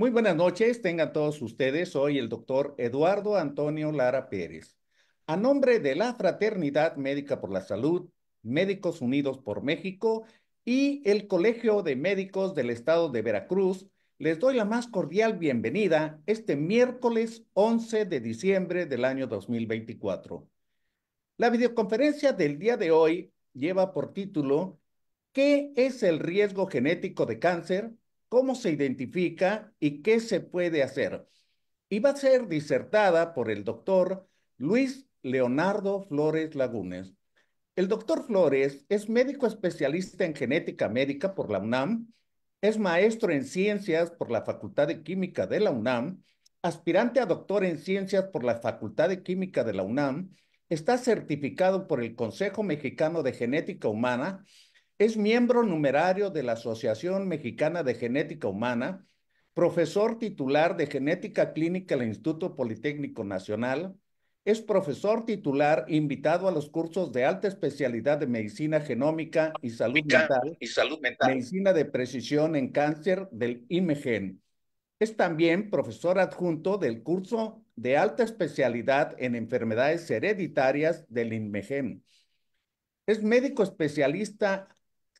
Muy buenas noches, tengan todos ustedes. Soy el doctor Eduardo Antonio Lara Pérez. A nombre de la Fraternidad Médica por la Salud, Médicos Unidos por México y el Colegio de Médicos del Estado de Veracruz, les doy la más cordial bienvenida este miércoles 11 de diciembre del año 2024. La videoconferencia del día de hoy lleva por título ¿Qué es el riesgo genético de cáncer? cómo se identifica y qué se puede hacer. Y va a ser disertada por el doctor Luis Leonardo Flores Lagunes. El doctor Flores es médico especialista en genética médica por la UNAM, es maestro en ciencias por la Facultad de Química de la UNAM, aspirante a doctor en ciencias por la Facultad de Química de la UNAM, está certificado por el Consejo Mexicano de Genética Humana es miembro numerario de la Asociación Mexicana de Genética Humana, profesor titular de Genética Clínica del Instituto Politécnico Nacional, es profesor titular invitado a los cursos de alta especialidad de medicina genómica y salud, mental, y salud mental, medicina de precisión en cáncer del IMGEN. Es también profesor adjunto del curso de alta especialidad en enfermedades hereditarias del IMGEN. Es médico especialista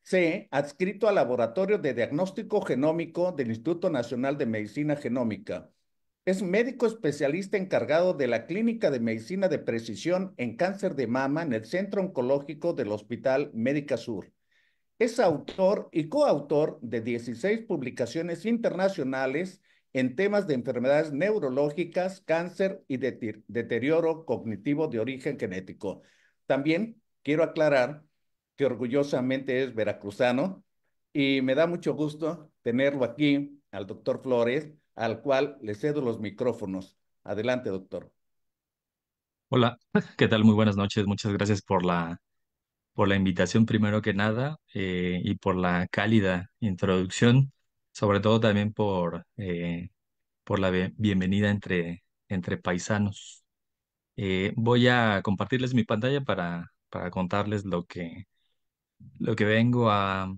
C, adscrito al Laboratorio de Diagnóstico Genómico del Instituto Nacional de Medicina Genómica. Es médico especialista encargado de la Clínica de Medicina de Precisión en Cáncer de Mama en el Centro Oncológico del Hospital Médica Sur. Es autor y coautor de 16 publicaciones internacionales en temas de enfermedades neurológicas, cáncer y deterioro cognitivo de origen genético. También quiero aclarar que orgullosamente es veracruzano, y me da mucho gusto tenerlo aquí, al doctor Flores, al cual le cedo los micrófonos. Adelante, doctor. Hola, ¿qué tal? Muy buenas noches. Muchas gracias por la, por la invitación, primero que nada, eh, y por la cálida introducción, sobre todo también por, eh, por la bienvenida entre, entre paisanos. Eh, voy a compartirles mi pantalla para, para contarles lo que, lo que vengo a,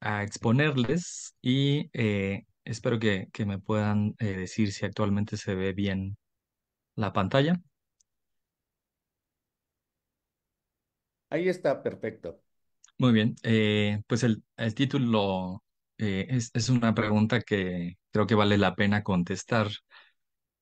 a exponerles y eh, espero que, me puedan eh, decir si actualmente se ve bien la pantalla. Ahí está, perfecto. Muy bien, eh, pues el, el título es, una pregunta que creo que vale la pena contestar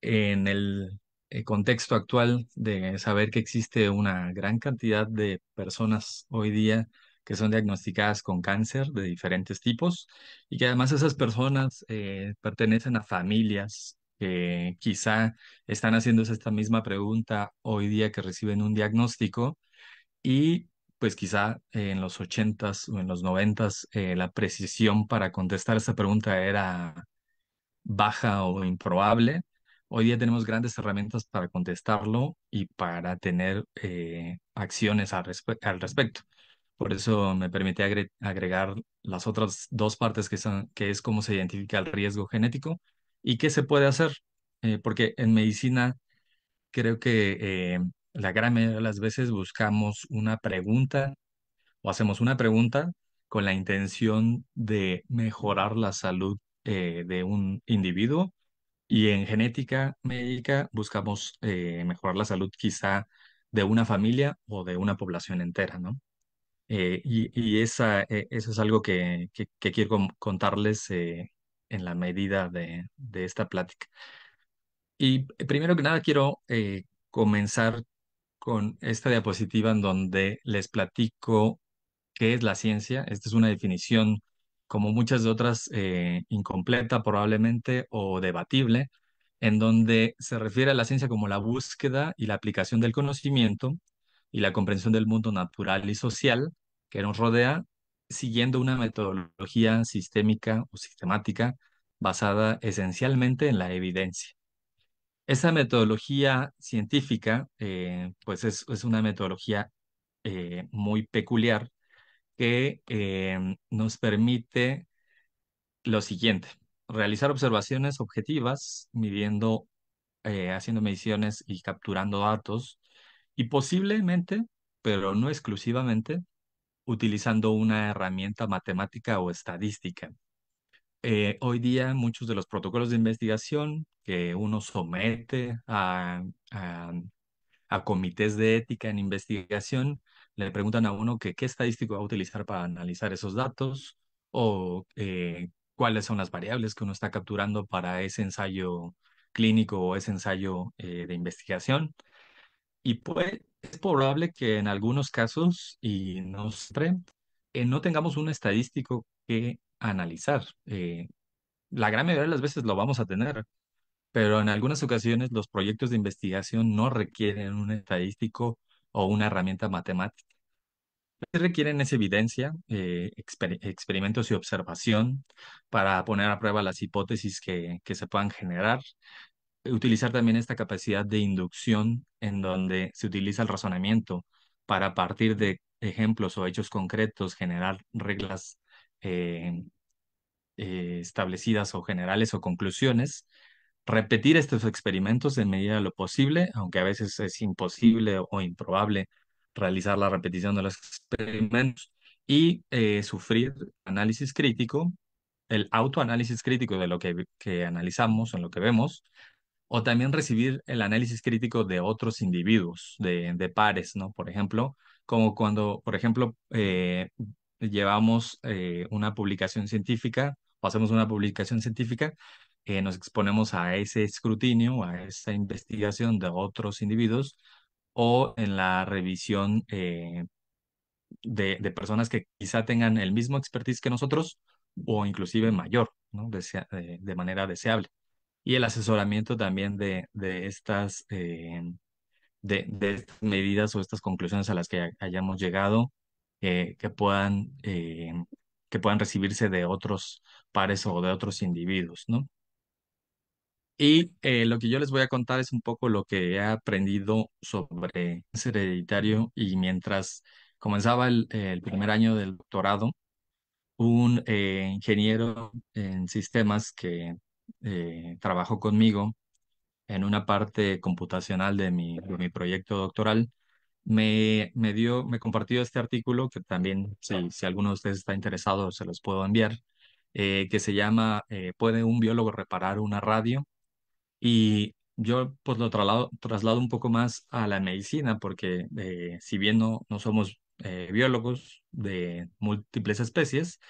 en el contexto actual de saber que existe una gran cantidad de personas hoy día que son diagnosticadas con cáncer de diferentes tipos y que además esas personas eh, pertenecen a familias que quizá están haciéndose esta misma pregunta hoy día que reciben un diagnóstico y pues quizá en los 80s o en los 90s eh, la precisión para contestar esa pregunta era baja o improbable. Hoy día tenemos grandes herramientas para contestarlo y para tener eh, acciones al, respecto. Por eso me permite agregar las otras dos partes que, son, que es cómo se identifica el riesgo genético y qué se puede hacer. Eh, porque en medicina creo que eh, la gran mayoría de las veces buscamos una pregunta o hacemos una pregunta con la intención de mejorar la salud eh, de un individuo y en genética médica buscamos mejorar la salud quizá de una familia o de una población entera, ¿no? Eh, y, eh, eso es algo que, quiero contarles eh, en la medida de, de, esta plática. Y primero que nada quiero comenzar con esta diapositiva en donde les platico qué es la ciencia. Esta es una definición, como muchas otras, incompleta probablemente o debatible, en donde se refiere a la ciencia como la búsqueda y la aplicación del conocimiento y la comprensión del mundo natural y social que nos rodea, siguiendo una metodología sistémica o sistemática basada esencialmente en la evidencia. Esa metodología científica, eh, pues es, una metodología eh, muy peculiar que eh, nos permite lo siguiente, realizar observaciones objetivas, midiendo, haciendo mediciones y capturando datos y posiblemente, pero no exclusivamente, utilizando una herramienta matemática o estadística. Eh, hoy día muchos de los protocolos de investigación que uno somete a, comités de ética en investigación le preguntan a uno qué estadístico va a utilizar para analizar esos datos o eh, cuáles son las variables que uno está capturando para ese ensayo clínico o ese ensayo eh, de investigación. Y pues es probable que en algunos casos, y no eh, no tengamos un estadístico que analizar. Eh, la gran mayoría de las veces lo vamos a tener, pero en algunas ocasiones los proyectos de investigación no requieren un estadístico o una herramienta matemática. Requieren esa evidencia, eh, experimentos y observación para poner a prueba las hipótesis que, que se puedan generar eh, utilizar también esta capacidad de inducción en donde se utiliza el razonamiento para partir de ejemplos o hechos concretos generar reglas eh, eh, establecidas o generales o conclusiones, repetir estos experimentos en medida de lo posible, aunque a veces es imposible o improbable realizar la repetición de los experimentos y sufrir análisis crítico, el autoanálisis crítico de lo que, que analizamos o lo que vemos, o también recibir el análisis crítico de otros individuos, de, pares, ¿no? Por ejemplo, como cuando, por ejemplo, eh, llevamos eh, una publicación científica o hacemos una publicación científica, eh, nos exponemos a ese escrutinio, a esa investigación de otros individuos o en la revisión de, personas que quizá tengan el mismo expertise que nosotros o inclusive mayor, ¿no? de manera deseable y el asesoramiento también de, de estas, eh, de, medidas o estas conclusiones a las que hayamos llegado, eh, que, puedan, eh, que puedan recibirse de otros pares o de otros individuos, ¿no? Y lo que yo les voy a contar es un poco lo que he aprendido sobre ser hereditario y mientras comenzaba el, el primer año del doctorado, un ingeniero en sistemas que eh, trabajó conmigo en una parte computacional de mi, mi proyecto doctoral, me, me, dio, me compartió este artículo que también, si, si alguno de ustedes está interesado, se los puedo enviar, eh, que se llama eh, ¿Puede un biólogo reparar una radio? Y yo pues lo traslado, traslado un poco más a la medicina, porque eh, si bien no, no somos biólogos de múltiples especies,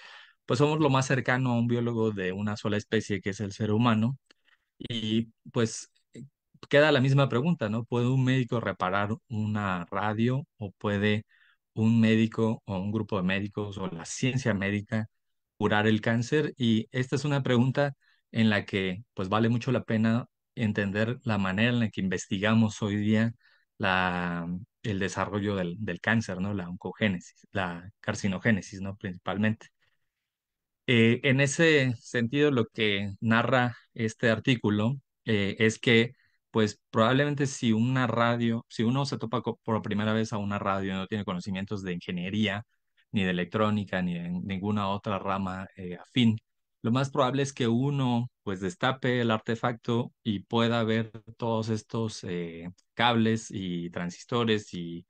pues somos lo más cercano a un biólogo de una sola especie, que es el ser humano. Y pues eh, queda la misma pregunta, ¿no? ¿Puede un médico reparar una radio o puede un médico o un grupo de médicos o la ciencia médica curar el cáncer? Y esta es una pregunta en la que pues vale mucho la pena entender la manera en la que investigamos hoy día el desarrollo del cáncer, ¿no? La oncogénesis, la carcinogénesis, ¿no? Principalmente. Eh, en ese sentido, lo que narra este artículo eh, es que, pues probablemente si una radio, si uno se topa por primera vez a una radio y no tiene conocimientos de ingeniería, ni de electrónica, ni de ninguna otra rama eh, afín, lo más probable es que uno pues destape el artefacto y pueda ver todos estos cables y transistores y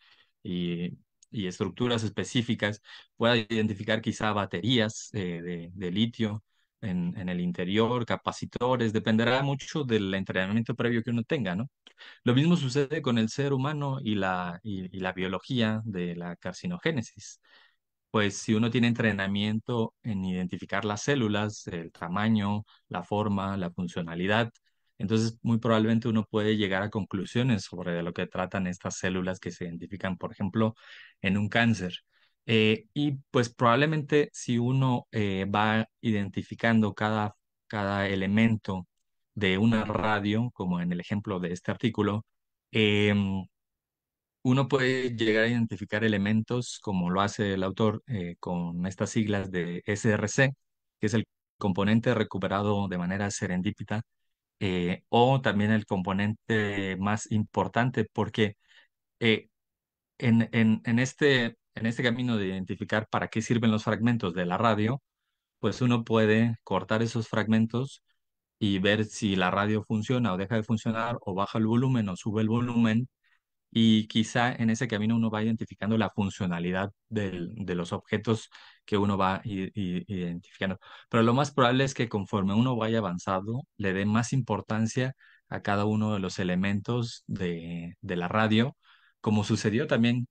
y estructuras específicas, pueda identificar quizá baterías eh, de, litio en, el interior, capacitores, dependerá mucho del entrenamiento previo que uno tenga, ¿no? Lo mismo sucede con el ser humano y la, y la biología de la carcinogénesis. Pues si uno tiene entrenamiento en identificar las células, el tamaño, la forma, la funcionalidad, entonces, muy probablemente uno puede llegar a conclusiones sobre de lo que tratan estas células que se identifican, por ejemplo, en un cáncer. Eh, y pues probablemente si uno eh, va identificando cada, elemento de una radio, como en el ejemplo de este artículo, em, uno puede llegar a identificar elementos, como lo hace el autor, eh, con estas siglas de SRC, que es el componente recuperado de manera serendípita eh, o también el componente más importante, porque eh, en, en, este, en este camino de identificar para qué sirven los fragmentos de la radio, pues uno puede cortar esos fragmentos y ver si la radio funciona o deja de funcionar, o baja el volumen o sube el volumen, y quizá en ese camino uno va identificando la funcionalidad de los objetos que uno va identificando. Pero lo más probable es que conforme uno vaya avanzado, le dé más importancia a cada uno de los elementos de, la radio, como sucedió también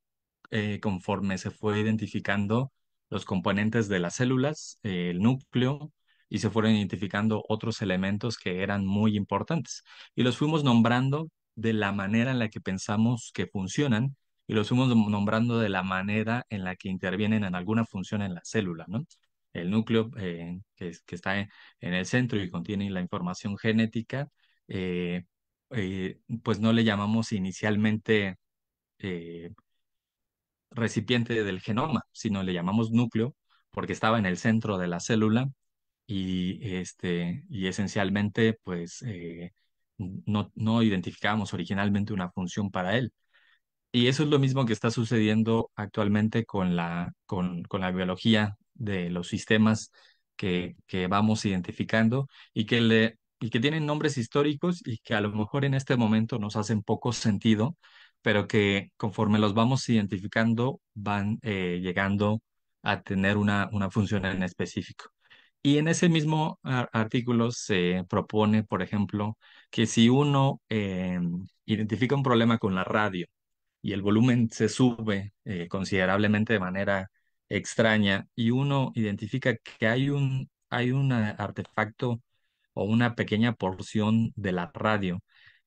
eh, conforme se fue identificando los componentes de las células, eh, el núcleo, y se fueron identificando otros elementos que eran muy importantes. Y los fuimos nombrando de la manera en la que pensamos que funcionan y los fuimos nombrando de la manera en la que intervienen en alguna función en la célula, ¿no? El núcleo eh, que, está en, el centro y contiene la información genética, eh, eh, pues no le llamamos inicialmente recipiente del genoma, sino le llamamos núcleo porque estaba en el centro de la célula y, este, y esencialmente pues no, no identificábamos originalmente una función para él, y eso es lo mismo que está sucediendo actualmente con la, con, con la biología de los sistemas que, que vamos identificando y que, le, y que tienen nombres históricos y que a lo mejor en este momento nos hacen poco sentido, pero que conforme los vamos identificando van eh, llegando a tener una, una función en específico. Y en ese mismo artículo se propone, por ejemplo, que si uno eh, identifica un problema con la radio y el volumen se sube eh, considerablemente de manera extraña y uno identifica que hay un, hay un artefacto o una pequeña porción de la radio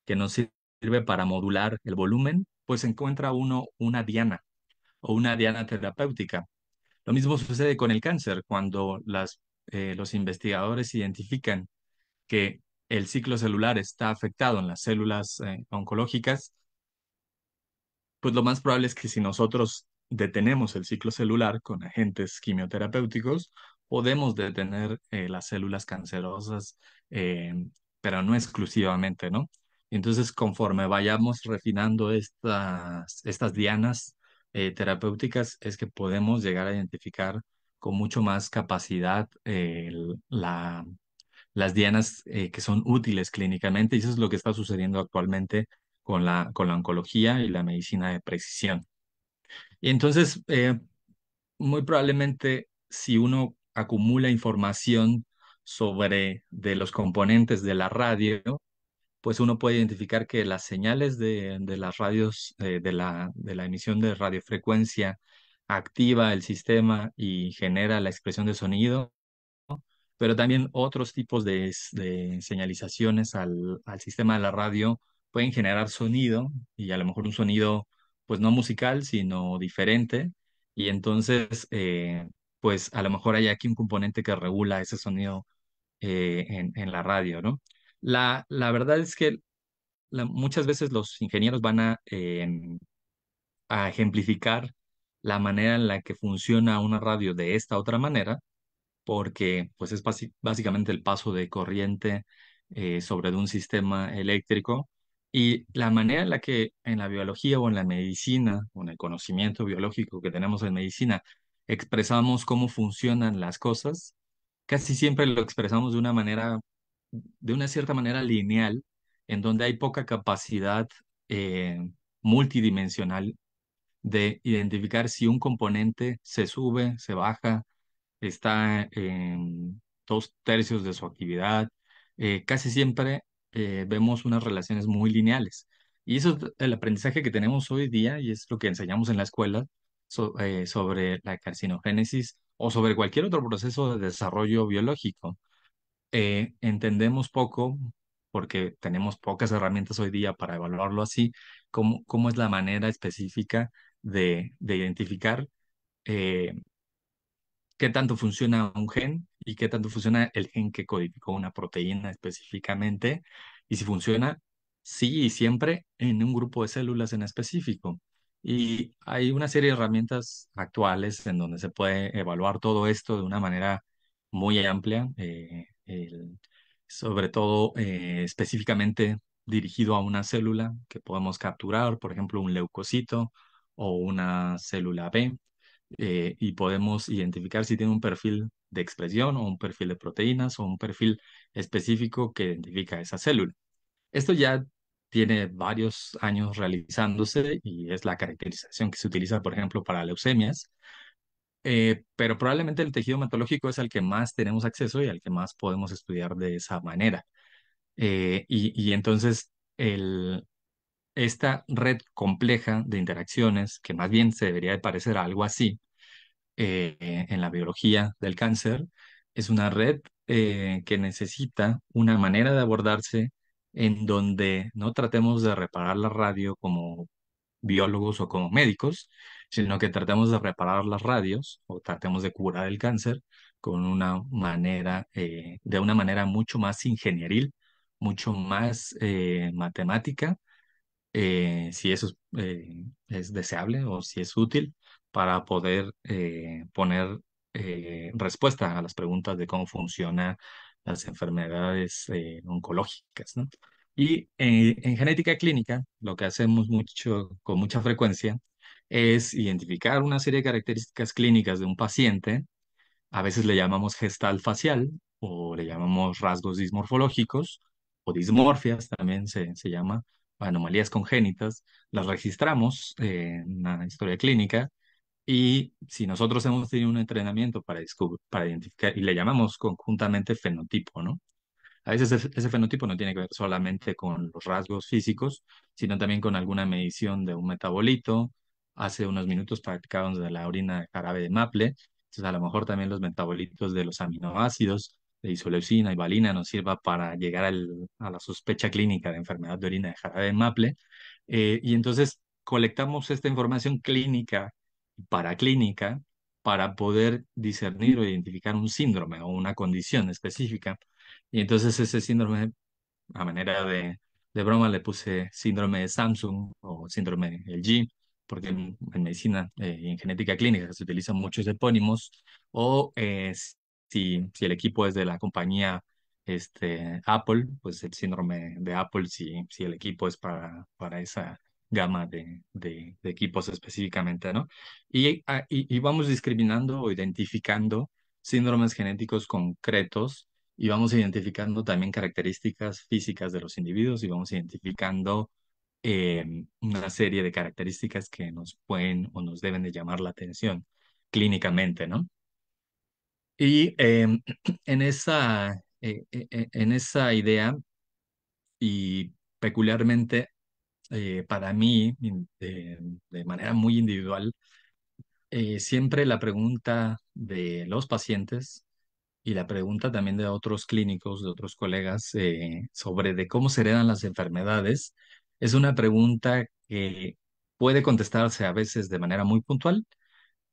que no sirve para modular el volumen, pues encuentra uno una diana o una diana terapéutica. Lo mismo sucede con el cáncer, cuando las, eh, los investigadores identifican que el ciclo celular está afectado en las células eh, oncológicas, pues lo más probable es que si nosotros detenemos el ciclo celular con agentes quimioterapéuticos, podemos detener eh, las células cancerosas, eh, pero no exclusivamente, ¿no? Entonces, conforme vayamos refinando estas, estas dianas eh, terapéuticas, es que podemos llegar a identificar con mucho más capacidad las dianas que son útiles clínicamente, y eso es lo que está sucediendo actualmente con la, oncología y la medicina de precisión. Y entonces, eh, muy probablemente, si uno acumula información sobre de los componentes de la radio, pues uno puede identificar que las señales de, las radios, eh, de, la, emisión de radiofrecuencia activa el sistema y genera la expresión de sonido, pero también otros tipos de, señalizaciones al, al, sistema de la radio pueden generar sonido y a lo mejor un sonido pues no musical, sino diferente. Y entonces, eh, pues a lo mejor hay aquí un componente que regula ese sonido eh, en, la radio, ¿no? La, verdad es que muchas veces los ingenieros van em, a, ejemplificar la manera en la que funciona una radio de esta otra manera, porque pues es básicamente el paso de corriente eh, sobre un sistema eléctrico y la manera en la que en la biología o en la medicina, o en el conocimiento biológico que tenemos en medicina, expresamos cómo funcionan las cosas, casi siempre lo expresamos de una manera, de una cierta manera lineal, en donde hay poca capacidad eh, multidimensional de identificar si un componente se sube, se baja, está en dos tercios de su actividad. Eh, casi siempre eh, vemos unas relaciones muy lineales. Y eso es el aprendizaje que tenemos hoy día y es lo que enseñamos en la escuela eh, sobre la carcinogénesis o sobre cualquier otro proceso de desarrollo biológico. Eh, entendemos poco, porque tenemos pocas herramientas hoy día para evaluarlo así, cómo, cómo es la manera específica de, identificar qué tanto funciona un gen y qué tanto funciona el gen que codificó una proteína específicamente y si funciona sí y siempre en un grupo de células en específico. Y hay una serie de herramientas actuales en donde se puede evaluar todo esto de una manera muy amplia, eh, sobre todo eh, específicamente dirigido a una célula que podemos capturar, por ejemplo, un leucocito o una célula B eh, y podemos identificar si tiene un perfil de expresión o un perfil de proteínas o un perfil específico que identifica esa célula. Esto ya tiene varios años realizándose y es la caracterización que se utiliza, por ejemplo, para leucemias. Eh, pero probablemente el tejido hematológico es el que más tenemos acceso y al que más podemos estudiar de esa manera. Eh, y, entonces el, esta red compleja de interacciones, que más bien se debería de parecer algo así eh, en la biología del cáncer, es una red eh, que necesita una manera de abordarse en donde no tratemos de reparar la radio como biólogos o como médicos, sino que tratemos de reparar las radios o tratemos de curar el cáncer con una manera, eh, de una manera mucho más ingenieril, mucho más matemática eh, si eso eh, es deseable o si es útil para poder eh, poner eh, respuesta a las preguntas de cómo funcionan las enfermedades eh, oncológicas. ¿no? Y eh, en genética clínica, lo que hacemos mucho, con mucha frecuencia, es identificar una serie de características clínicas de un paciente, a veces le llamamos gestal facial o le llamamos rasgos dismorfológicos o dismorfias también se, se llama, anomalías congénitas, las registramos eh, en la historia clínica y si nosotros hemos tenido un entrenamiento para, para identificar, y le llamamos conjuntamente fenotipo, ¿no? A veces ese, fenotipo no tiene que ver solamente con los rasgos físicos, sino también con alguna medición de un metabolito. Hace unos minutos practicábamos de la orina de jarabe de maple, entonces a lo mejor también los metabolitos de los aminoácidos de isoleucina y valina nos sirva para llegar a la sospecha clínica de enfermedad de orina de jarabe de maple. Eh, y entonces colectamos esta información clínica y paraclínica para poder discernir o identificar un síndrome o una condición específica. Y entonces ese síndrome, a manera de, de broma, le puse síndrome de Samsung o síndrome del G, porque en, medicina eh, y en genética clínica se utilizan muchos epónimos, o es eh, si, el equipo es de la compañía este, Apple, pues el síndrome de Apple, si, si el equipo es para, para esa gama de, equipos específicamente, ¿no? Ah, y, vamos discriminando o identificando síndromes genéticos concretos y vamos identificando también características físicas de los individuos y vamos identificando em, una serie de características que nos pueden o nos deben de llamar la atención clínicamente, ¿no? Y em, en, esa, eh, e, e, en esa idea, y peculiarmente eh, para mí, de, de, manera muy individual, eh, siempre la pregunta de los pacientes y la pregunta también de otros clínicos, de otros colegas, sobre de cómo se heredan las enfermedades, es una pregunta que puede contestarse a veces de manera muy puntual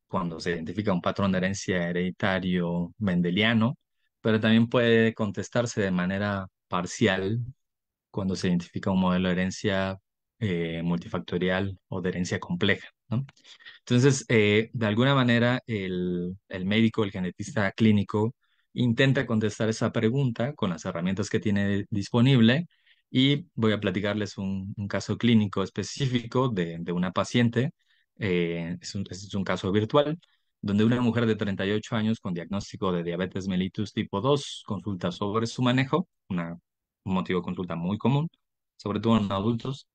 cuando se identifica un patrón de herencia hereditario mendeliano, pero también puede contestarse de manera parcial cuando se identifica un modelo de herencia eh, multifactorial o de herencia compleja. Entonces, eh, de alguna manera, el, médico, el genetista clínico, intenta contestar esa pregunta con las herramientas que tiene disponible y voy a platicarles un, caso clínico específico de una paciente eh, es, un, es un caso virtual, donde una mujer de 38 años con diagnóstico de diabetes mellitus tipo 2 consulta sobre su manejo, una, un motivo de consulta muy común, sobre todo en adultos,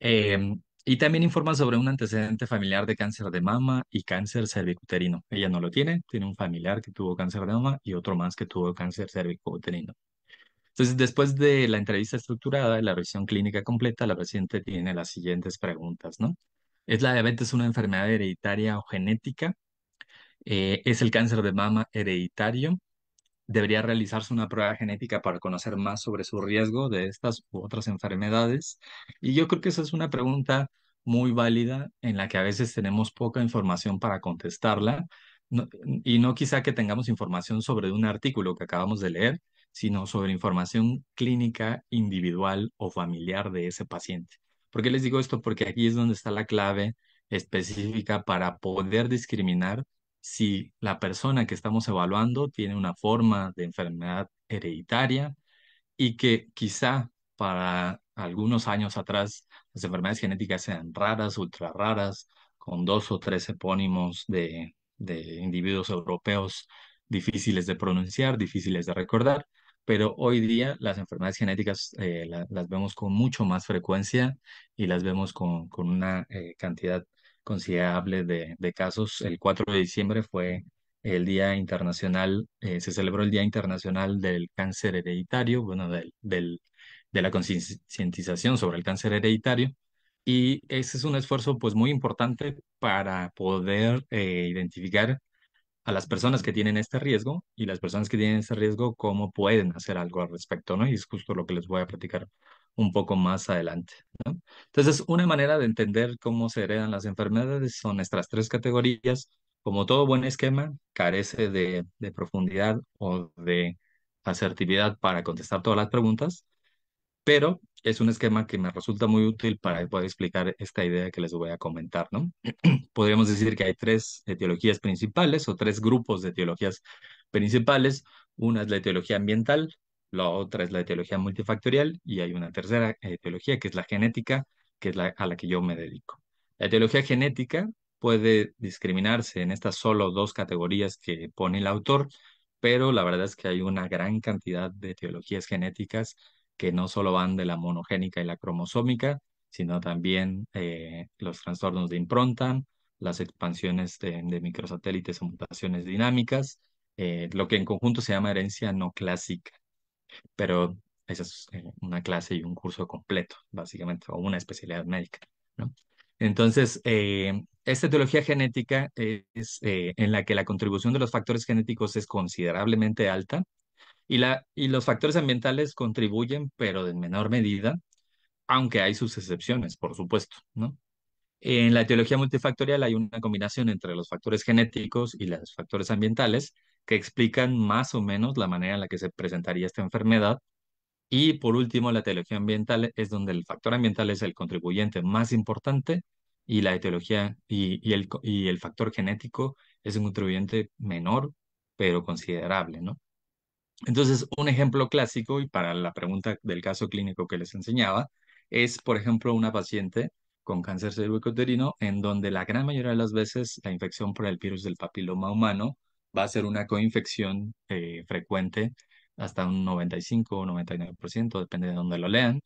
eh, y también informa sobre un antecedente familiar de cáncer de mama y cáncer cervicuterino. Ella no lo tiene, tiene un familiar que tuvo cáncer de mama y otro más que tuvo cáncer cervicuterino. Entonces, después de la entrevista estructurada y la revisión clínica completa, la paciente tiene las siguientes preguntas, ¿no? Es la diabetes una enfermedad hereditaria o genética. Eh, es el cáncer de mama hereditario. Debería realizarse una prueba genética para conocer más sobre su riesgo de estas u otras enfermedades. Y yo creo que esa es una pregunta muy válida en la que a veces tenemos poca información para contestarla. y no quizá que tengamos información sobre un artículo que acabamos de leer, sino sobre información clínica individual o familiar de ese paciente. ¿Por qué les digo esto? Porque aquí es donde está la clave específica para poder discriminar si la persona que estamos evaluando tiene una forma de enfermedad hereditaria y que quizá para algunos años atrás las enfermedades genéticas sean raras, ultra raras, con dos o tres epónimos de, de individuos europeos difíciles de pronunciar, difíciles de recordar, pero hoy día las enfermedades genéticas eh, las vemos con mucho más frecuencia y las vemos con, una eh, cantidad considerable de, casos. El 4 de diciembre fue el Día Internacional, eh, se celebró el Día Internacional del Cáncer Hereditario, bueno, de la concientización sobre el cáncer hereditario. Y ese es un esfuerzo pues muy importante para poder identificar las personas que tienen este riesgo y las personas que tienen ese riesgo cómo pueden hacer algo al respecto, ¿no? Y es justo lo que les voy a platicar un poco más adelante. ¿no? Entonces, una manera de entender cómo se heredan las enfermedades son estas tres categorías. Como todo buen esquema, carece de, de profundidad o de asertividad para contestar todas las preguntas, pero es un esquema que me resulta muy útil para poder explicar esta idea que les voy a comentar, ¿no? Podríamos decir que hay tres etiologías principales o tres grupos de etiologías principales. Una es la etiología ambiental, la otra es la etiología multifactorial y hay una tercera etiología que es la genética, que es la a la que yo me dedico. La etiología genética puede discriminarse en estas solo dos categorías que pone el autor, pero la verdad es que hay una gran cantidad de etiologías genéticas que no solo van de la monogénica y la cromosómica, sino también eh, los trastornos de impronta, las expansiones de, microsatélites o mutaciones dinámicas, eh, lo que en conjunto se llama herencia no clásica. Pero esa es eh, una clase y un curso completo, básicamente, o una especialidad médica. Entonces, esta etiología genética es en la que la contribución de los factores genéticos es considerablemente alta, y, la, y los factores ambientales contribuyen, pero en menor medida, aunque hay sus excepciones, por supuesto, ¿no? En la etiología multifactorial hay una combinación entre los factores genéticos y los factores ambientales que explican más o menos la manera en la que se presentaría esta enfermedad. Y por último, la etiología ambiental es donde el factor ambiental es el contribuyente más importante y la etiología y el, y el factor genético es un contribuyente menor, pero considerable, ¿no? Entonces, un ejemplo clásico, y para la pregunta del caso clínico que les enseñaba, es, por ejemplo, una paciente con cáncer uterino en donde la gran mayoría de las veces la infección por el virus del papiloma humano va a ser una coinfección eh, frecuente hasta un 95 o 99%, depende de dónde lo lean,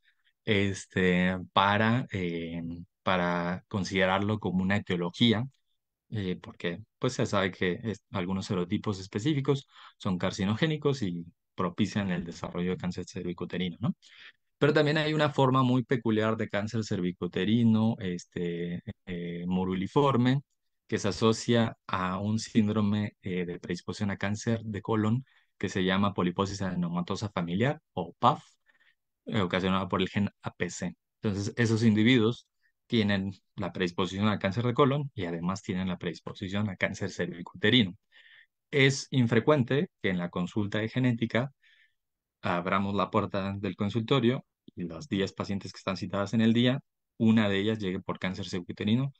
este, para, eh, para considerarlo como una etiología eh, porque pues se sabe que algunos serotipos específicos son carcinogénicos y propician el desarrollo de cáncer cervicuterino, ¿no? Pero también hay una forma muy peculiar de cáncer cervicuterino, este, eh, moruliforme, que se asocia a un síndrome eh, de predisposición a cáncer de colon que se llama poliposis adenomatosa familiar o PAF, ocasionada por el gen APC. Entonces, esos individuos tienen la predisposición al cáncer de colon y además tienen la predisposición a cáncer cervicuterino. Es infrecuente que en la consulta de genética abramos la puerta del consultorio y las 10 pacientes que están citadas en el día, una de ellas llegue por cáncer cervicuterino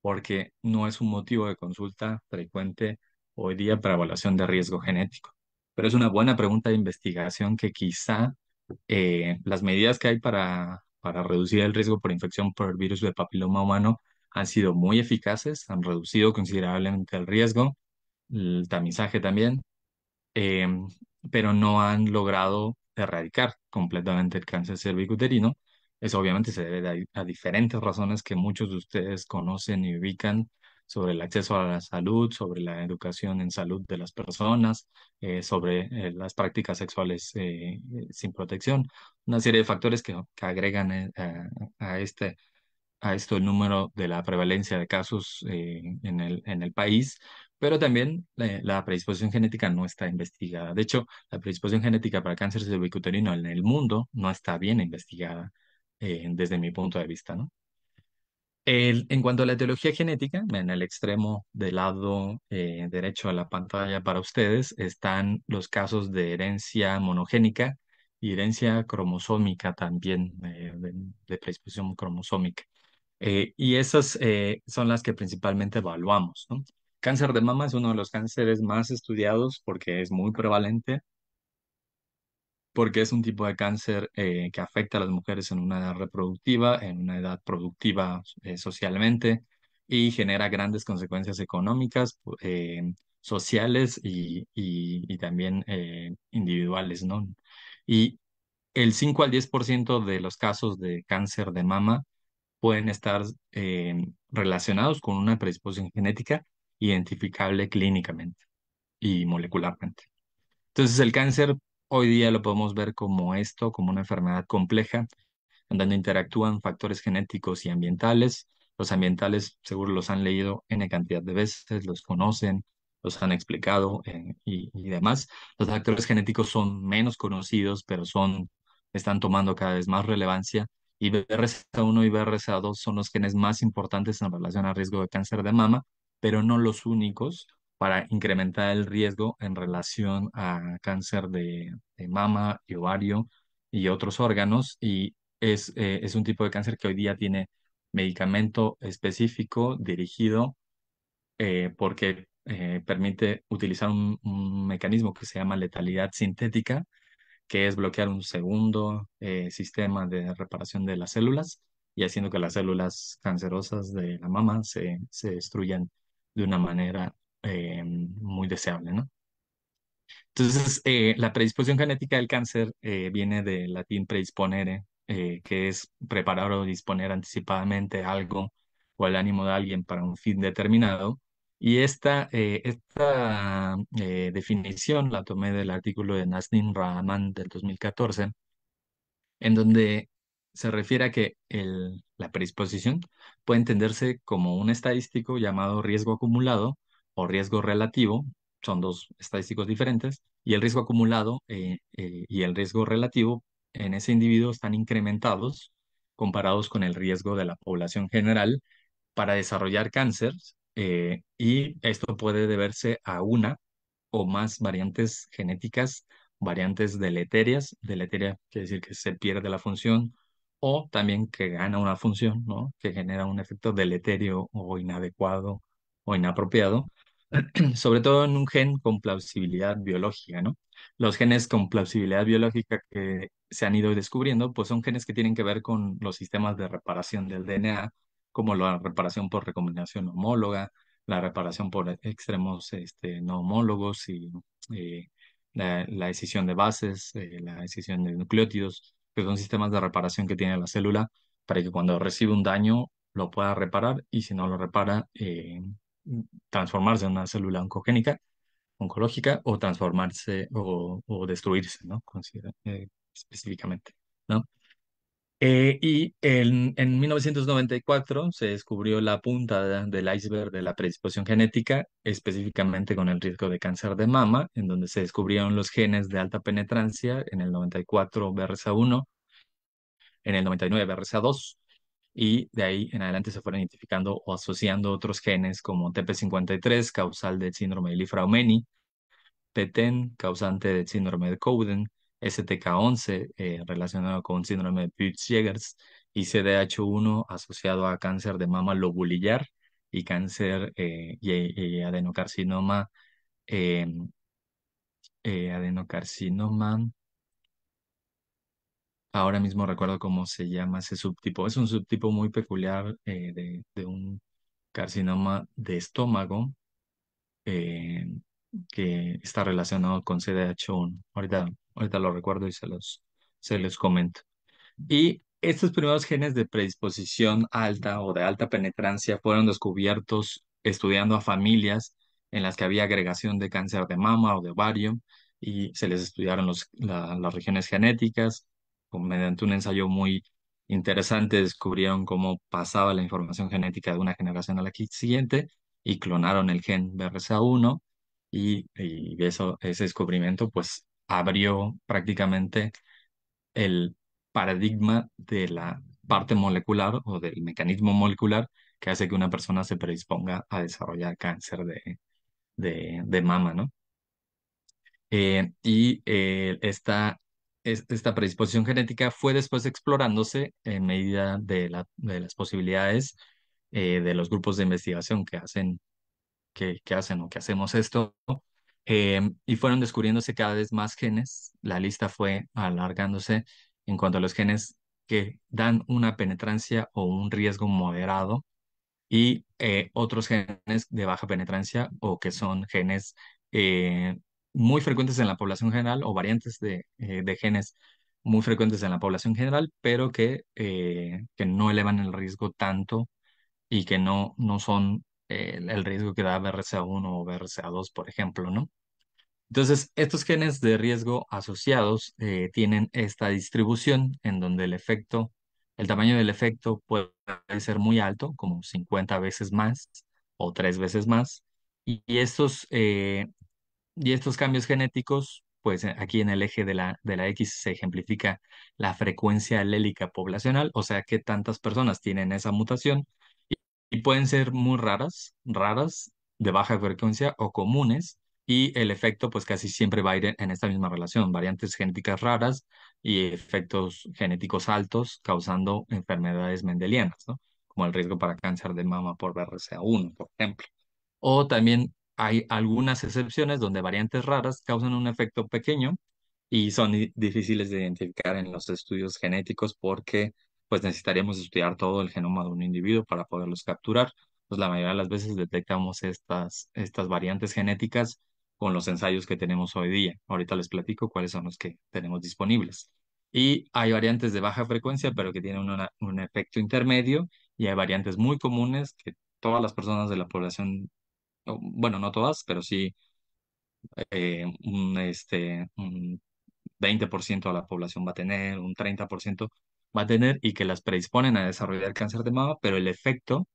porque no es un motivo de consulta frecuente hoy día para evaluación de riesgo genético. Pero es una buena pregunta de investigación que quizá eh, las medidas que hay para para reducir el riesgo por infección por el virus de papiloma humano han sido muy eficaces, han reducido considerablemente el riesgo, el tamizaje también, eh, pero no han logrado erradicar completamente el cáncer cervicuterino. Eso obviamente se debe a diferentes razones que muchos de ustedes conocen y ubican sobre el acceso a la salud, sobre la educación en salud de las personas, eh, sobre eh, las prácticas sexuales eh, sin protección, una serie de factores que, agregan a, este a esto el número de la prevalencia de casos en, el, en el país, pero también la, predisposición genética no está investigada. De hecho, la predisposición genética para cáncer cervicuterino en el mundo no está bien investigada desde mi punto de vista, ¿no? en cuanto a la etiología genética, en el extremo del lado eh, derecho de la pantalla para ustedes están los casos de herencia monogénica y herencia cromosómica también, eh, de, predisposición cromosómica. Eh, y esas son las que principalmente evaluamos. Cáncer de mama es uno de los cánceres más estudiados porque es muy prevalente porque es un tipo de cáncer eh, que afecta a las mujeres en una edad reproductiva, en una edad productiva eh, socialmente y genera grandes consecuencias económicas, eh, sociales y, también individuales, ¿no? Y el 5 al 10% de los casos de cáncer de mama pueden estar relacionados con una predisposición genética identificable clínicamente y molecularmente. Entonces el cáncer Hoy día lo podemos ver como esto, como una enfermedad compleja, en donde interactúan factores genéticos y ambientales. Los ambientales seguro los han leído en cantidad de veces, los conocen, los han explicado eh, y, demás. Los factores genéticos son menos conocidos, pero son, están tomando cada vez más relevancia. Y BRCA1 y BRCA2 son los genes más importantes en relación al riesgo de cáncer de mama, pero no los únicos para incrementar el riesgo en relación a cáncer de, mama y ovario y otros órganos. Y es, eh, es un tipo de cáncer que hoy día tiene medicamento específico dirigido eh, porque eh, permite utilizar un, mecanismo que se llama letalidad sintética, que es bloquear un segundo sistema de reparación de las células y haciendo que las células cancerosas de la mama se, se destruyan de una manera eh, muy deseable, ¿no? Entonces, eh, la predisposición genética del cáncer eh, viene del latín predisponere, que es preparar o disponer anticipadamente algo o el ánimo de alguien para un fin determinado. Y esta, esta definición la tomé del artículo de Nasdin Rahman del 2014, en donde se refiere a que la predisposición puede entenderse como un estadístico llamado riesgo acumulado, o riesgo relativo, son dos estadísticos diferentes, y el riesgo acumulado eh, eh, y el riesgo relativo en ese individuo están incrementados comparados con el riesgo de la población general para desarrollar cáncer eh, y esto puede deberse a una o más variantes genéticas, variantes deleterias, deleteria quiere decir que se pierde la función o también que gana una función, ¿no? que genera un efecto deletéreo o inadecuado o inapropiado, sobre todo en un gen con plausibilidad biológica, ¿no? Los genes con plausibilidad biológica que se han ido descubriendo, pues son genes que tienen que ver con los sistemas de reparación del DNA, como la reparación por recombinación homóloga, la reparación por extremos este, no homólogos y eh, la, decisión de bases, eh, la decisión de nucleótidos, que son sistemas de reparación que tiene la célula para que cuando recibe un daño lo pueda reparar y si no lo repara, eh, transformarse en una célula oncogénica, oncológica, o transformarse o, destruirse, ¿no? Eh, específicamente, ¿no? Eh, y en, en, 1994 se descubrió la punta del iceberg de la predisposición genética, específicamente con el riesgo de cáncer de mama, en donde se descubrieron los genes de alta penetrancia en el 94 BRCA1, en el 99 BRCA2, y de ahí en adelante se fueron identificando o asociando otros genes como TP53, causal del síndrome de Lifraumeni, PTEN, causante del síndrome de Cowden, STK11, eh, relacionado con síndrome de peutz jegers y CDH1 asociado a cáncer de mama lobulillar y cáncer eh, y, eh, adenocarcinoma, em, adenocarcinoma ahora mismo recuerdo cómo se llama ese subtipo. Es un subtipo muy peculiar eh, de, un carcinoma de estómago eh, que está relacionado con CDH1. Ahorita, ahorita lo recuerdo y se los, se los comento. Y estos primeros genes de predisposición alta o de alta penetrancia fueron descubiertos estudiando a familias en las que había agregación de cáncer de mama o de ovario y se les estudiaron las regiones genéticas mediante un ensayo muy interesante, descubrieron cómo pasaba la información genética de una generación a la siguiente y clonaron el gen BRCA1 y, eso, ese descubrimiento pues abrió prácticamente el paradigma de la parte molecular o del mecanismo molecular que hace que una persona se predisponga a desarrollar cáncer de, mama, ¿no? Eh, y eh, esta esta predisposición genética fue después explorándose en medida de, las posibilidades eh, de los grupos de investigación que hacen, que, hacen o que hacemos esto, eh, y fueron descubriéndose cada vez más genes. La lista fue alargándose en cuanto a los genes que dan una penetrancia o un riesgo moderado y eh, otros genes de baja penetrancia o que son genes muy frecuentes en la población general o variantes eh, de, genes muy frecuentes en la población general, pero que, eh, que no elevan el riesgo tanto y que no, no son eh, el riesgo que da BRCA1 o BRCA2, por ejemplo, ¿no? Entonces, estos genes de riesgo asociados tienen esta distribución en donde el efecto, el tamaño del efecto puede ser muy alto, como 50 veces más o 3 veces más, y estos, y estos cambios genéticos, pues eh, aquí en el eje de la, de la X se ejemplifica la frecuencia alélica poblacional, o sea que tantas personas tienen esa mutación y, pueden ser muy raras, raras, de baja frecuencia o comunes, y el efecto pues casi siempre va a ir en esta misma relación, variantes genéticas raras y efectos genéticos altos causando enfermedades mendelianas, ¿no? como el riesgo para cáncer de mama por BRCA1, por ejemplo. O también hay algunas excepciones donde variantes raras causan un efecto pequeño y son difíciles de identificar en los estudios genéticos porque pues necesitaríamos estudiar todo el genoma de un individuo para poderlos capturar. Pues la mayoría de las veces detectamos estas, estas variantes genéticas con los ensayos que tenemos hoy día. Ahorita les platico cuáles son los que tenemos disponibles. Y hay variantes de baja frecuencia, pero que tienen un efecto intermedio, y hay variantes muy comunes que todas las personas de la población bueno, no todas, pero sí eh, un, este, un 20% de la población va a tener, un 30% va a tener y que las predisponen a desarrollar cáncer de mama, pero el efecto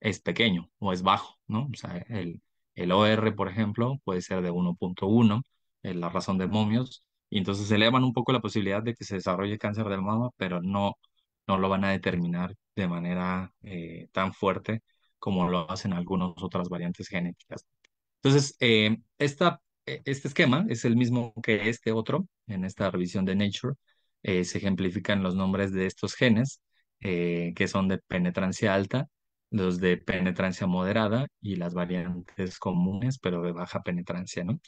es pequeño o es bajo, ¿no? O sea, el, el OR, por ejemplo, puede ser de 1.1, eh, la razón de momios, y entonces elevan un poco la posibilidad de que se desarrolle cáncer de mama, pero no, no lo van a determinar de manera eh, tan fuerte como lo hacen algunas otras variantes genéticas. Entonces, eh, eh, este esquema es el mismo que este otro en esta revisión de Nature. Eh, se ejemplifican los nombres de estos genes que son de penetrancia alta, los de penetrancia moderada y las variantes comunes, pero de baja penetrancia, ¿no?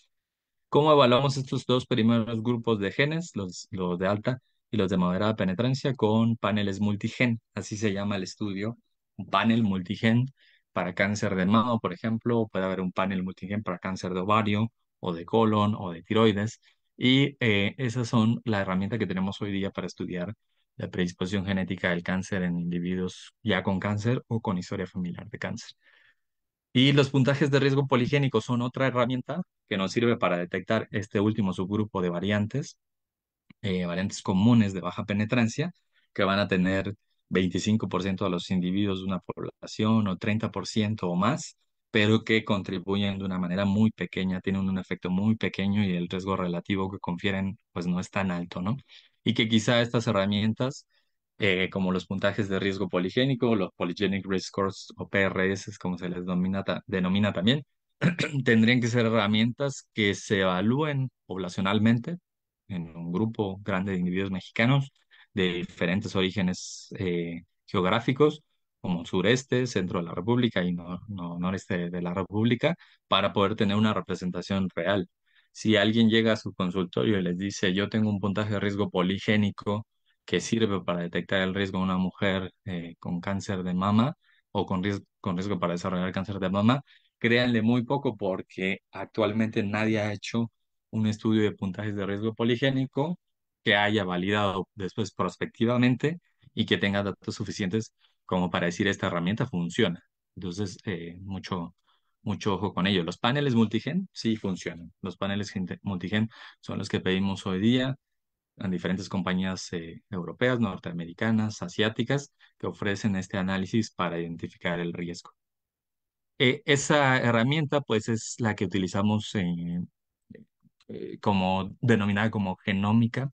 ¿Cómo evaluamos estos dos primeros grupos de genes, los, los de alta y los de moderada penetrancia, con paneles multigen? Así se llama el estudio un panel multigen para cáncer de mama, por ejemplo, puede haber un panel multigen para cáncer de ovario o de colon o de tiroides. Y eh, esas son las herramientas que tenemos hoy día para estudiar la predisposición genética del cáncer en individuos ya con cáncer o con historia familiar de cáncer. Y los puntajes de riesgo poligénico son otra herramienta que nos sirve para detectar este último subgrupo de variantes, eh, variantes comunes de baja penetrancia, que van a tener 25% de los individuos de una población o 30% o más, pero que contribuyen de una manera muy pequeña, tienen un efecto muy pequeño y el riesgo relativo que confieren pues no es tan alto, ¿no? Y que quizá estas herramientas, eh, como los puntajes de riesgo poligénico, los Polygenic Risk Scores o PRS, como se les denomina también, tendrían que ser herramientas que se evalúen poblacionalmente en un grupo grande de individuos mexicanos de diferentes orígenes eh, geográficos, como sureste, centro de la República y noreste de la República, para poder tener una representación real. Si alguien llega a su consultorio y les dice, yo tengo un puntaje de riesgo poligénico que sirve para detectar el riesgo de una mujer eh, con cáncer de mama o con riesgo para desarrollar cáncer de mama, créanle muy poco porque actualmente nadie ha hecho un estudio de puntajes de riesgo poligénico que haya validado después prospectivamente y que tenga datos suficientes como para decir esta herramienta funciona. Entonces, eh, mucho, mucho ojo con ello. Los paneles multigen sí funcionan. Los paneles multigen son los que pedimos hoy día en diferentes compañías eh, europeas, norteamericanas, asiáticas, que ofrecen este análisis para identificar el riesgo. Eh, esa herramienta, pues, es la que utilizamos como denominada como genómica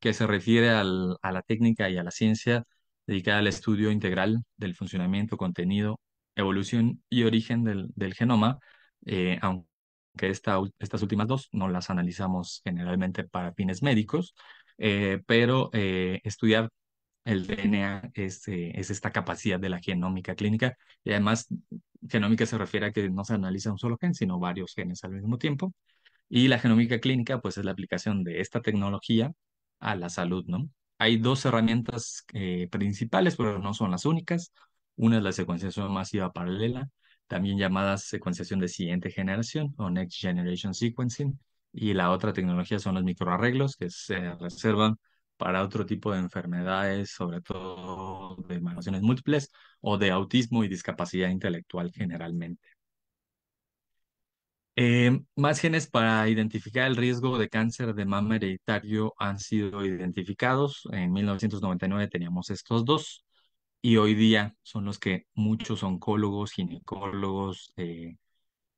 que se refiere a la técnica y a la ciencia dedicada al estudio integral del funcionamiento, contenido, evolución y origen del, genoma, eh, aunque estas últimas dos no las analizamos generalmente para fines médicos, eh, pero eh, estudiar el DNA es, es esta capacidad de la genómica clínica y además genómica se refiere a que no se analiza un solo gen, sino varios genes al mismo tiempo. Y la genómica clínica, pues es la aplicación de esta tecnología a la salud, ¿no? Hay dos herramientas eh, principales, pero no son las únicas. Una es la secuenciación masiva paralela, también llamada secuenciación de siguiente generación o Next Generation Sequencing. Y la otra tecnología son los microarreglos que se reservan para otro tipo de enfermedades, sobre todo de malformaciones múltiples o de autismo y discapacidad intelectual generalmente. Eh, más genes para identificar el riesgo de cáncer de mama hereditario han sido identificados. En 1999 teníamos estos dos y hoy día son los que muchos oncólogos, ginecólogos eh,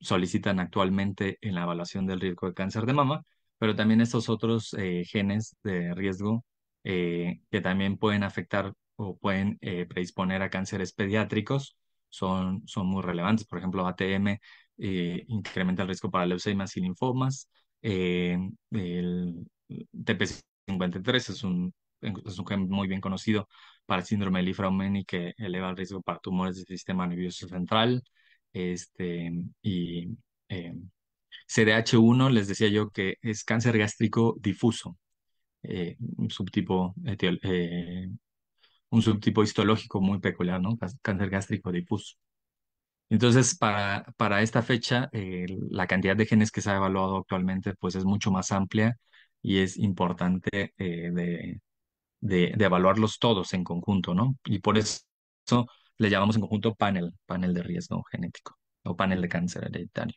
solicitan actualmente en la evaluación del riesgo de cáncer de mama, pero también estos otros eh, genes de riesgo que también pueden afectar o pueden predisponer a cánceres pediátricos son, son muy relevantes. Por ejemplo, ATM eh, incrementa el riesgo para leucemias y linfomas. Eh, el TP53 es un, gen muy bien conocido para el síndrome de Lifraumeni que eleva el riesgo para tumores del sistema nervioso central. Este, y eh, CDH1, les decía yo que es cáncer gástrico difuso, eh, un, subtipo, un subtipo histológico muy peculiar, ¿no? Cáncer gástrico difuso. Entonces, para, para esta fecha, eh, la cantidad de genes que se ha evaluado actualmente pues es mucho más amplia y es importante eh, de, de, evaluarlos todos en conjunto, ¿no? Y por eso le llamamos en conjunto panel, panel de riesgo genético o panel de cáncer hereditario.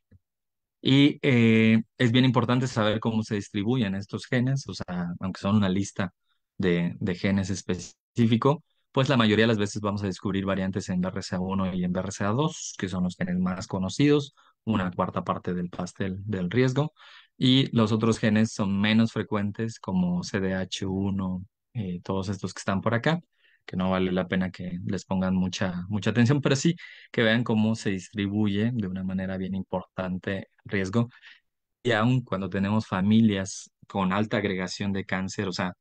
Y eh, es bien importante saber cómo se distribuyen estos genes, o sea, aunque son una lista de, de genes específico, pues la mayoría de las veces vamos a descubrir variantes en BRCA1 y en BRCA2, que son los genes más conocidos, una cuarta parte del pastel del riesgo, y los otros genes son menos frecuentes, como CDH1, eh, todos estos que están por acá, que no vale la pena que les pongan mucha, mucha atención, pero sí que vean cómo se distribuye de una manera bien importante el riesgo. Y aun cuando tenemos familias con alta agregación de cáncer, o sea,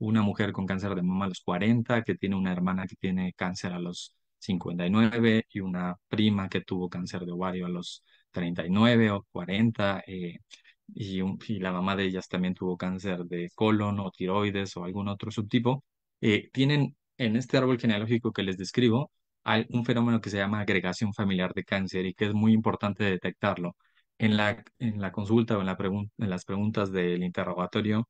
una mujer con cáncer de mama a los 40, que tiene una hermana que tiene cáncer a los 59 y una prima que tuvo cáncer de ovario a los 39 o 40 eh, y, y, la mamá de ellas también tuvo cáncer de colon o tiroides o algún otro subtipo, eh, tienen en este árbol genealógico que les describo un fenómeno que se llama agregación familiar de cáncer y que es muy importante detectarlo. En la, en la consulta o en las preguntas del interrogatorio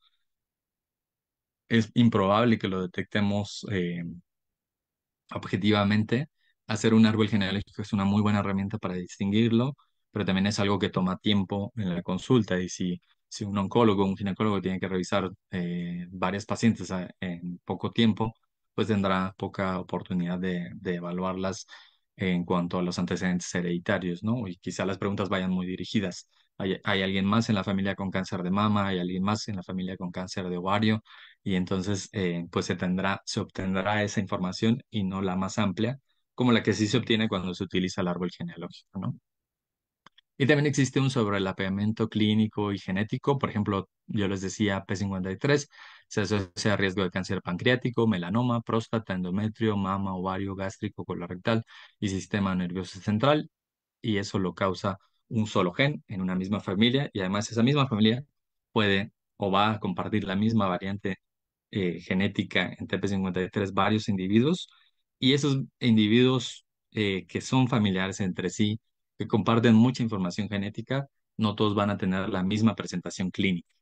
es improbable que lo detectemos eh, objetivamente. Hacer un árbol genealógico es una muy buena herramienta para distinguirlo, pero también es algo que toma tiempo en la consulta. Y si, si un oncólogo o un ginecólogo tiene que revisar eh, varias pacientes eh, en poco tiempo, pues tendrá poca oportunidad de, de evaluarlas en cuanto a los antecedentes hereditarios, ¿no? Y quizá las preguntas vayan muy dirigidas hay, alguien más en la familia con cáncer de mama, hay alguien más en la familia con cáncer de ovario, y entonces eh, pues se, tendrá, se obtendrá esa información y no la más amplia, como la que sí se obtiene cuando se utiliza el árbol genealógico, ¿no? Y también existe un sobrelapeamiento clínico y genético. Por ejemplo, yo les decía P53, se asocia a riesgo de cáncer pancreático, melanoma, próstata, endometrio, mama, ovario, gástrico, colorectal y sistema nervioso central. Y eso lo causa un solo gen en una misma familia y además esa misma familia puede o va a compartir la misma variante eh, genética en TP53 varios individuos y esos individuos eh, que son familiares entre sí, que comparten mucha información genética, no todos van a tener la misma presentación clínica.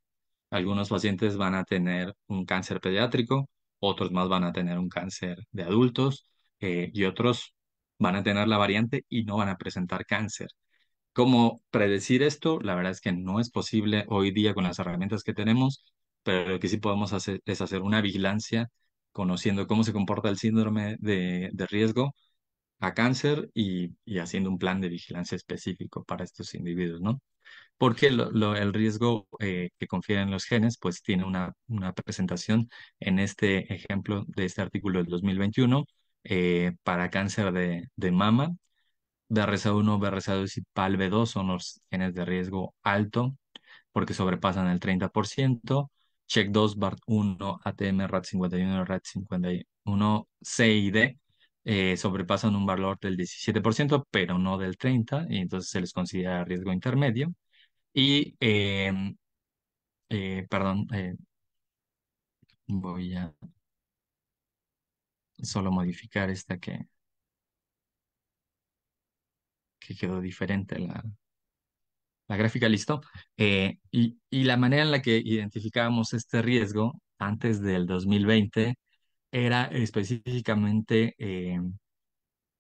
Algunos pacientes van a tener un cáncer pediátrico, otros más van a tener un cáncer de adultos eh, y otros van a tener la variante y no van a presentar cáncer. ¿Cómo predecir esto? La verdad es que no es posible hoy día con las herramientas que tenemos, pero lo que sí podemos hacer es hacer una vigilancia conociendo cómo se comporta el síndrome de, riesgo a cáncer y, haciendo un plan de vigilancia específico para estos individuos, ¿no? Porque el riesgo eh, que confieren los genes, pues tiene una, presentación en este ejemplo de este artículo del 2021 eh, para cáncer de mama, brsa 1 brsa 2 y PALB2 son los genes de riesgo alto porque sobrepasan el 30%. CHECK2, BART1, ATM, RAT51, RAT51, C y D eh, sobrepasan un valor del 17%, pero no del 30%, y entonces se les considera riesgo intermedio. Y, eh, eh, perdón, voy a solo modificar esta que que quedó diferente la, la gráfica, listo. Eh, y, la manera en la que identificábamos este riesgo antes del 2020 era específicamente eh,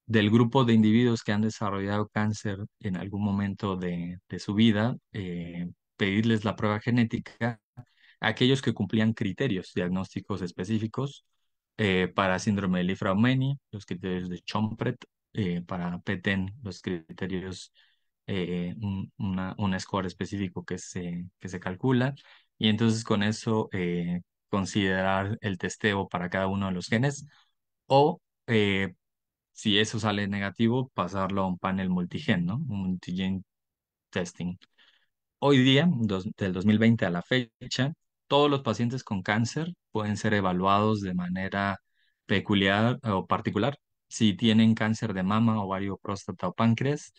del grupo de individuos que han desarrollado cáncer en algún momento de, su vida, eh, pedirles la prueba genética a aquellos que cumplían criterios diagnósticos específicos para síndrome de lifra los criterios de Chompret eh, para PETEN, los criterios, eh, un, score específico que se, que se calcula. Y entonces con eso eh, considerar el testeo para cada uno de los genes o si eso sale negativo, pasarlo a un panel multigen, ¿no? Un multigen testing. Hoy día, del 2020 a la fecha, todos los pacientes con cáncer pueden ser evaluados de manera peculiar o particular si tienen cáncer de mama, ovario, próstata o páncreas,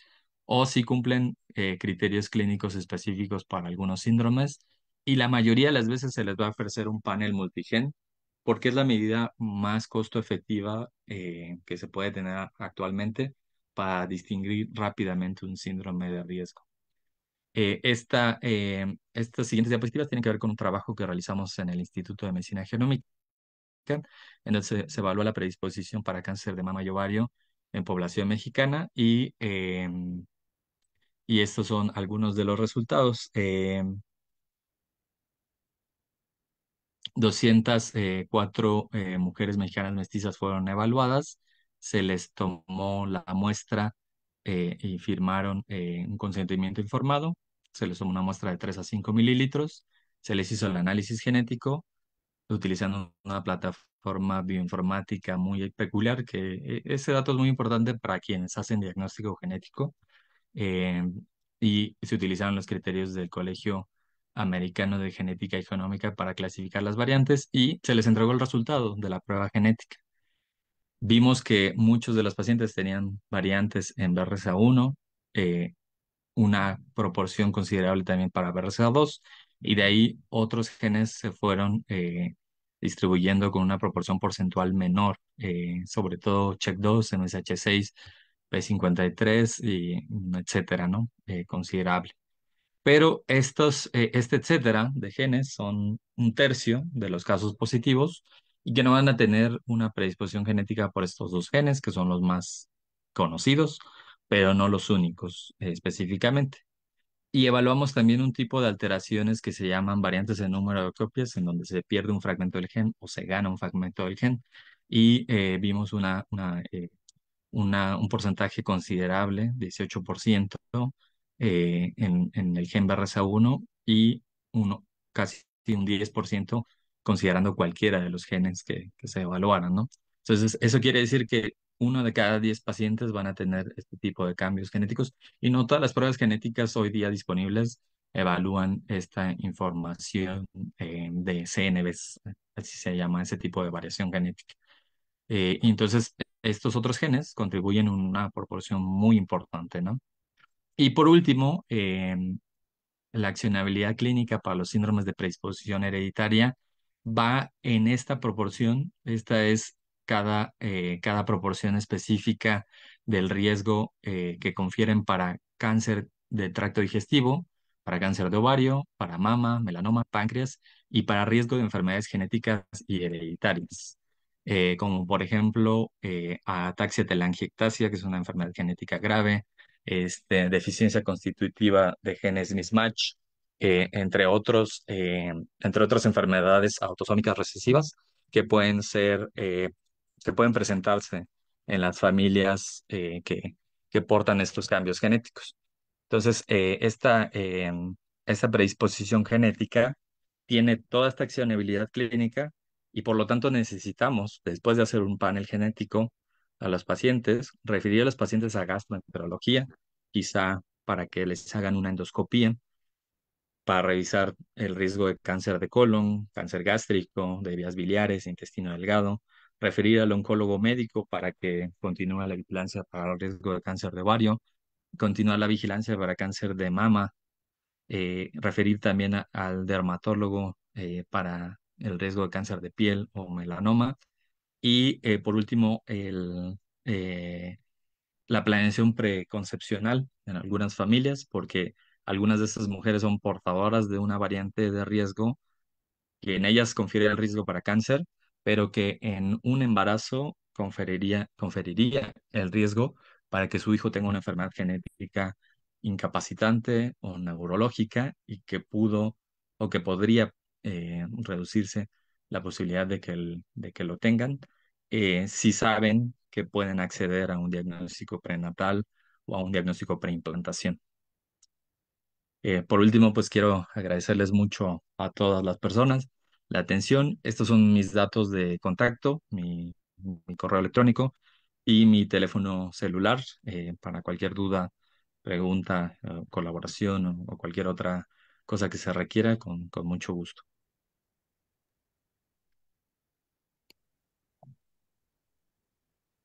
o si cumplen eh, criterios clínicos específicos para algunos síndromes. Y la mayoría de las veces se les va a ofrecer un panel multigen, porque es la medida más costo efectiva eh, que se puede tener actualmente para distinguir rápidamente un síndrome de riesgo. Eh, esta, estas siguientes diapositivas tienen que ver con un trabajo que realizamos en el Instituto de Medicina Genómica entonces en se, evalúa la predisposición para cáncer de mama y ovario en población mexicana y, em, y estos son algunos de los resultados. 204 em, eh, eh, mujeres mexicanas mestizas fueron evaluadas, se les tomó la muestra eh, y firmaron un consentimiento informado, se les tomó una muestra de 3 a 5 mililitros, se les hizo el análisis genético, utilizando una plataforma bioinformática muy peculiar, que eh, ese dato es muy importante para quienes hacen diagnóstico genético eh, y se utilizaron los criterios del Colegio Americano de Genética y Genómica para clasificar las variantes y se les entregó el resultado de la prueba genética. Vimos que muchos de los pacientes tenían variantes en BRCA1, eh, una proporción considerable también para BRCA2, y de ahí otros genes se fueron distribuyendo con una proporción porcentual menor, eh, sobre todo CHECK2, sh 6 P53, y etcétera, ¿no? Eh, considerable. Pero estos, eh, este etcétera de genes son un tercio de los casos positivos y que no van a tener una predisposición genética por estos dos genes, que son los más conocidos, pero no los únicos específicamente. Y evaluamos también un tipo de alteraciones que se llaman variantes de número de copias, en donde se pierde un fragmento del gen o se gana un fragmento del gen. Y eh, vimos eh, una, un porcentaje considerable, 18%, eh, en, el gen BRSA1 y uno, casi un 10% considerando cualquiera de los genes que, se evaluaran, ¿no? Entonces, eso quiere decir que uno de cada diez pacientes van a tener este tipo de cambios genéticos y no todas las pruebas genéticas hoy día disponibles evalúan esta información eh, de CNVs, así se llama ese tipo de variación genética. Eh, entonces, estos otros genes contribuyen en una proporción muy importante, ¿no? Y por último, eh, la accionabilidad clínica para los síndromes de predisposición hereditaria va en esta proporción, esta es cada, eh, cada proporción específica del riesgo eh, que confieren para cáncer de tracto digestivo, para cáncer de ovario, para mama, melanoma, páncreas y para riesgo de enfermedades genéticas y hereditarias, eh, como por ejemplo ataxia telangiectasia, que es una enfermedad genética grave, este, deficiencia constitutiva de genes mismatch, entre, otros, entre otras enfermedades autosómicas recesivas que pueden ser que pueden presentarse en las familias eh, que, portan estos cambios genéticos. Entonces, eh, esta, eh, esta predisposición genética tiene toda esta accionabilidad clínica y por lo tanto necesitamos, después de hacer un panel genético a los pacientes, referir a los pacientes a gastroenterología, quizá para que les hagan una endoscopía, para revisar el riesgo de cáncer de colon, cáncer gástrico, de vías biliares, intestino delgado, referir al oncólogo médico para que continúe la vigilancia para el riesgo de cáncer de ovario, continuar la vigilancia para cáncer de mama, eh, referir también al dermatólogo eh, para el riesgo de cáncer de piel o melanoma y eh, por último la planeación preconcepcional en algunas familias porque algunas de estas mujeres son portadoras de una variante de riesgo que en ellas confiere el riesgo para cáncer pero que en un embarazo conferiría, conferiría el riesgo para que su hijo tenga una enfermedad genética incapacitante o neurológica y que pudo o que podría eh, reducirse la posibilidad de que, de que lo tengan eh, si saben que pueden acceder a un diagnóstico prenatal o a un diagnóstico preimplantación. Eh, por último, pues quiero agradecerles mucho a todas las personas la atención. Estos son mis datos de contacto, mi, correo electrónico y mi teléfono celular eh, para cualquier duda, pregunta, eh, colaboración o, cualquier otra cosa que se requiera con, mucho gusto.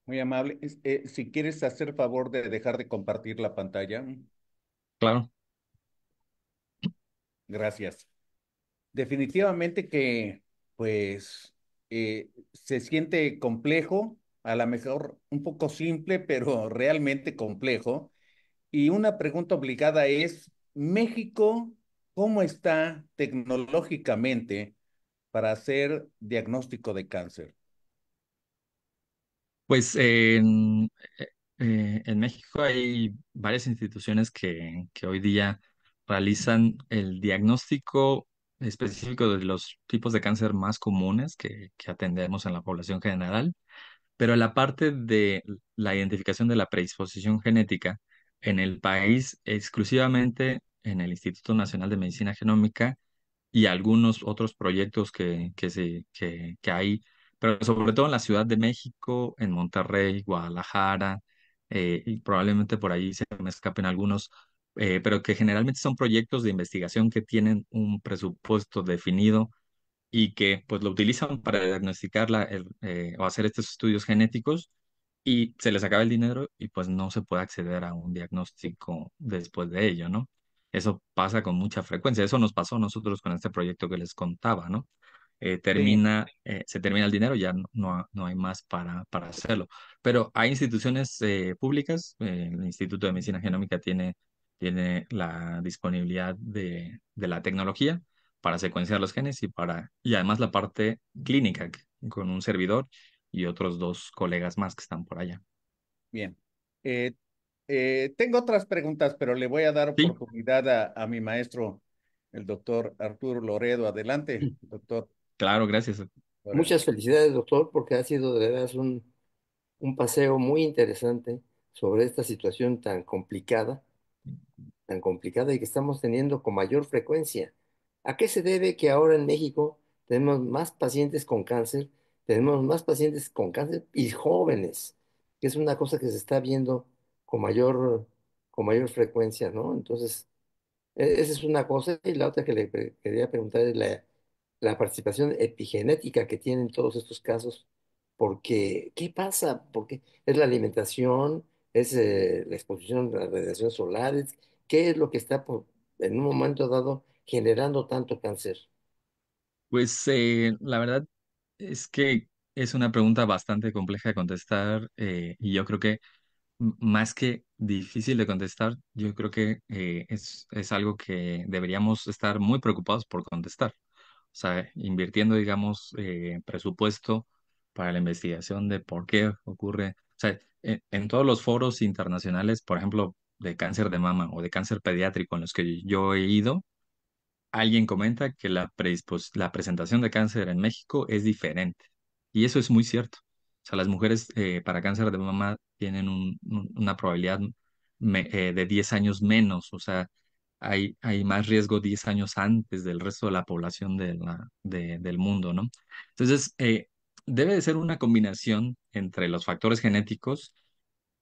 Muy amable. Eh, si quieres hacer favor de dejar de compartir la pantalla. Claro. Gracias definitivamente que, pues, eh, se siente complejo, a lo mejor un poco simple, pero realmente complejo. Y una pregunta obligada es, México, ¿cómo está tecnológicamente para hacer diagnóstico de cáncer? Pues en, eh, México hay varias instituciones que, que hoy día realizan el diagnóstico específico de los tipos de cáncer más comunes que, atendemos en la población general, pero la parte de la identificación de la predisposición genética en el país, exclusivamente en el Instituto Nacional de Medicina Genómica y algunos otros proyectos que, se, hay, pero sobre todo en la Ciudad de México, en Monterrey, Guadalajara, eh, y probablemente por ahí se me escapen algunos, eh, pero que generalmente son proyectos de investigación que tienen un presupuesto definido y que pues lo utilizan para diagnosticar eh, o hacer estos estudios genéticos y se les acaba el dinero y pues no se puede acceder a un diagnóstico después de ello, ¿no? Eso pasa con mucha frecuencia, eso nos pasó a nosotros con este proyecto que les contaba, ¿no? Eh, termina, se termina el dinero, ya no, no, hay más para, para hacerlo. Pero hay instituciones públicas, el Instituto de Medicina Genómica tiene tiene la disponibilidad de, la tecnología para secuenciar los genes y para y además la parte clínica con un servidor y otros dos colegas más que están por allá. Bien. Eh, eh, tengo otras preguntas, pero le voy a dar oportunidad a, mi maestro, el doctor Arturo Loredo. Adelante, doctor. Claro, gracias. Muchas felicidades, doctor, porque ha sido de verdad un paseo muy interesante sobre esta situación tan complicada tan complicada y que estamos teniendo con mayor frecuencia. ¿A qué se debe que ahora en México tenemos más pacientes con cáncer, tenemos más pacientes con cáncer y jóvenes, que es una cosa que se está viendo con mayor, con mayor frecuencia, ¿no? Entonces, e, esa es una cosa y la otra que le quería preguntar es la, la participación epigenética que tienen todos estos casos, porque ¿qué pasa? Porque es la alimentación, es eh, la exposición a radiaciones solares, qué es lo que está por, en un momento dado generando tanto cáncer. Pues eh, la verdad es que es una pregunta bastante compleja de contestar eh, y yo creo que más que difícil de contestar, yo creo que es, es, algo que deberíamos estar muy preocupados por contestar. O sea, invirtiendo, digamos, presupuesto para la investigación de por qué ocurre o sea, en, todos los foros internacionales, por ejemplo, de cáncer de mama o de cáncer pediátrico en los que yo he ido, alguien comenta que la, presentación de cáncer en México es diferente. Y eso es muy cierto. O sea, las mujeres eh, para cáncer de mama tienen una probabilidad eh, de 10 años menos, o sea, hay, más riesgo 10 años antes del resto de la población del mundo, ¿no? Entonces, eh, debe de ser una combinación entre los factores genéticos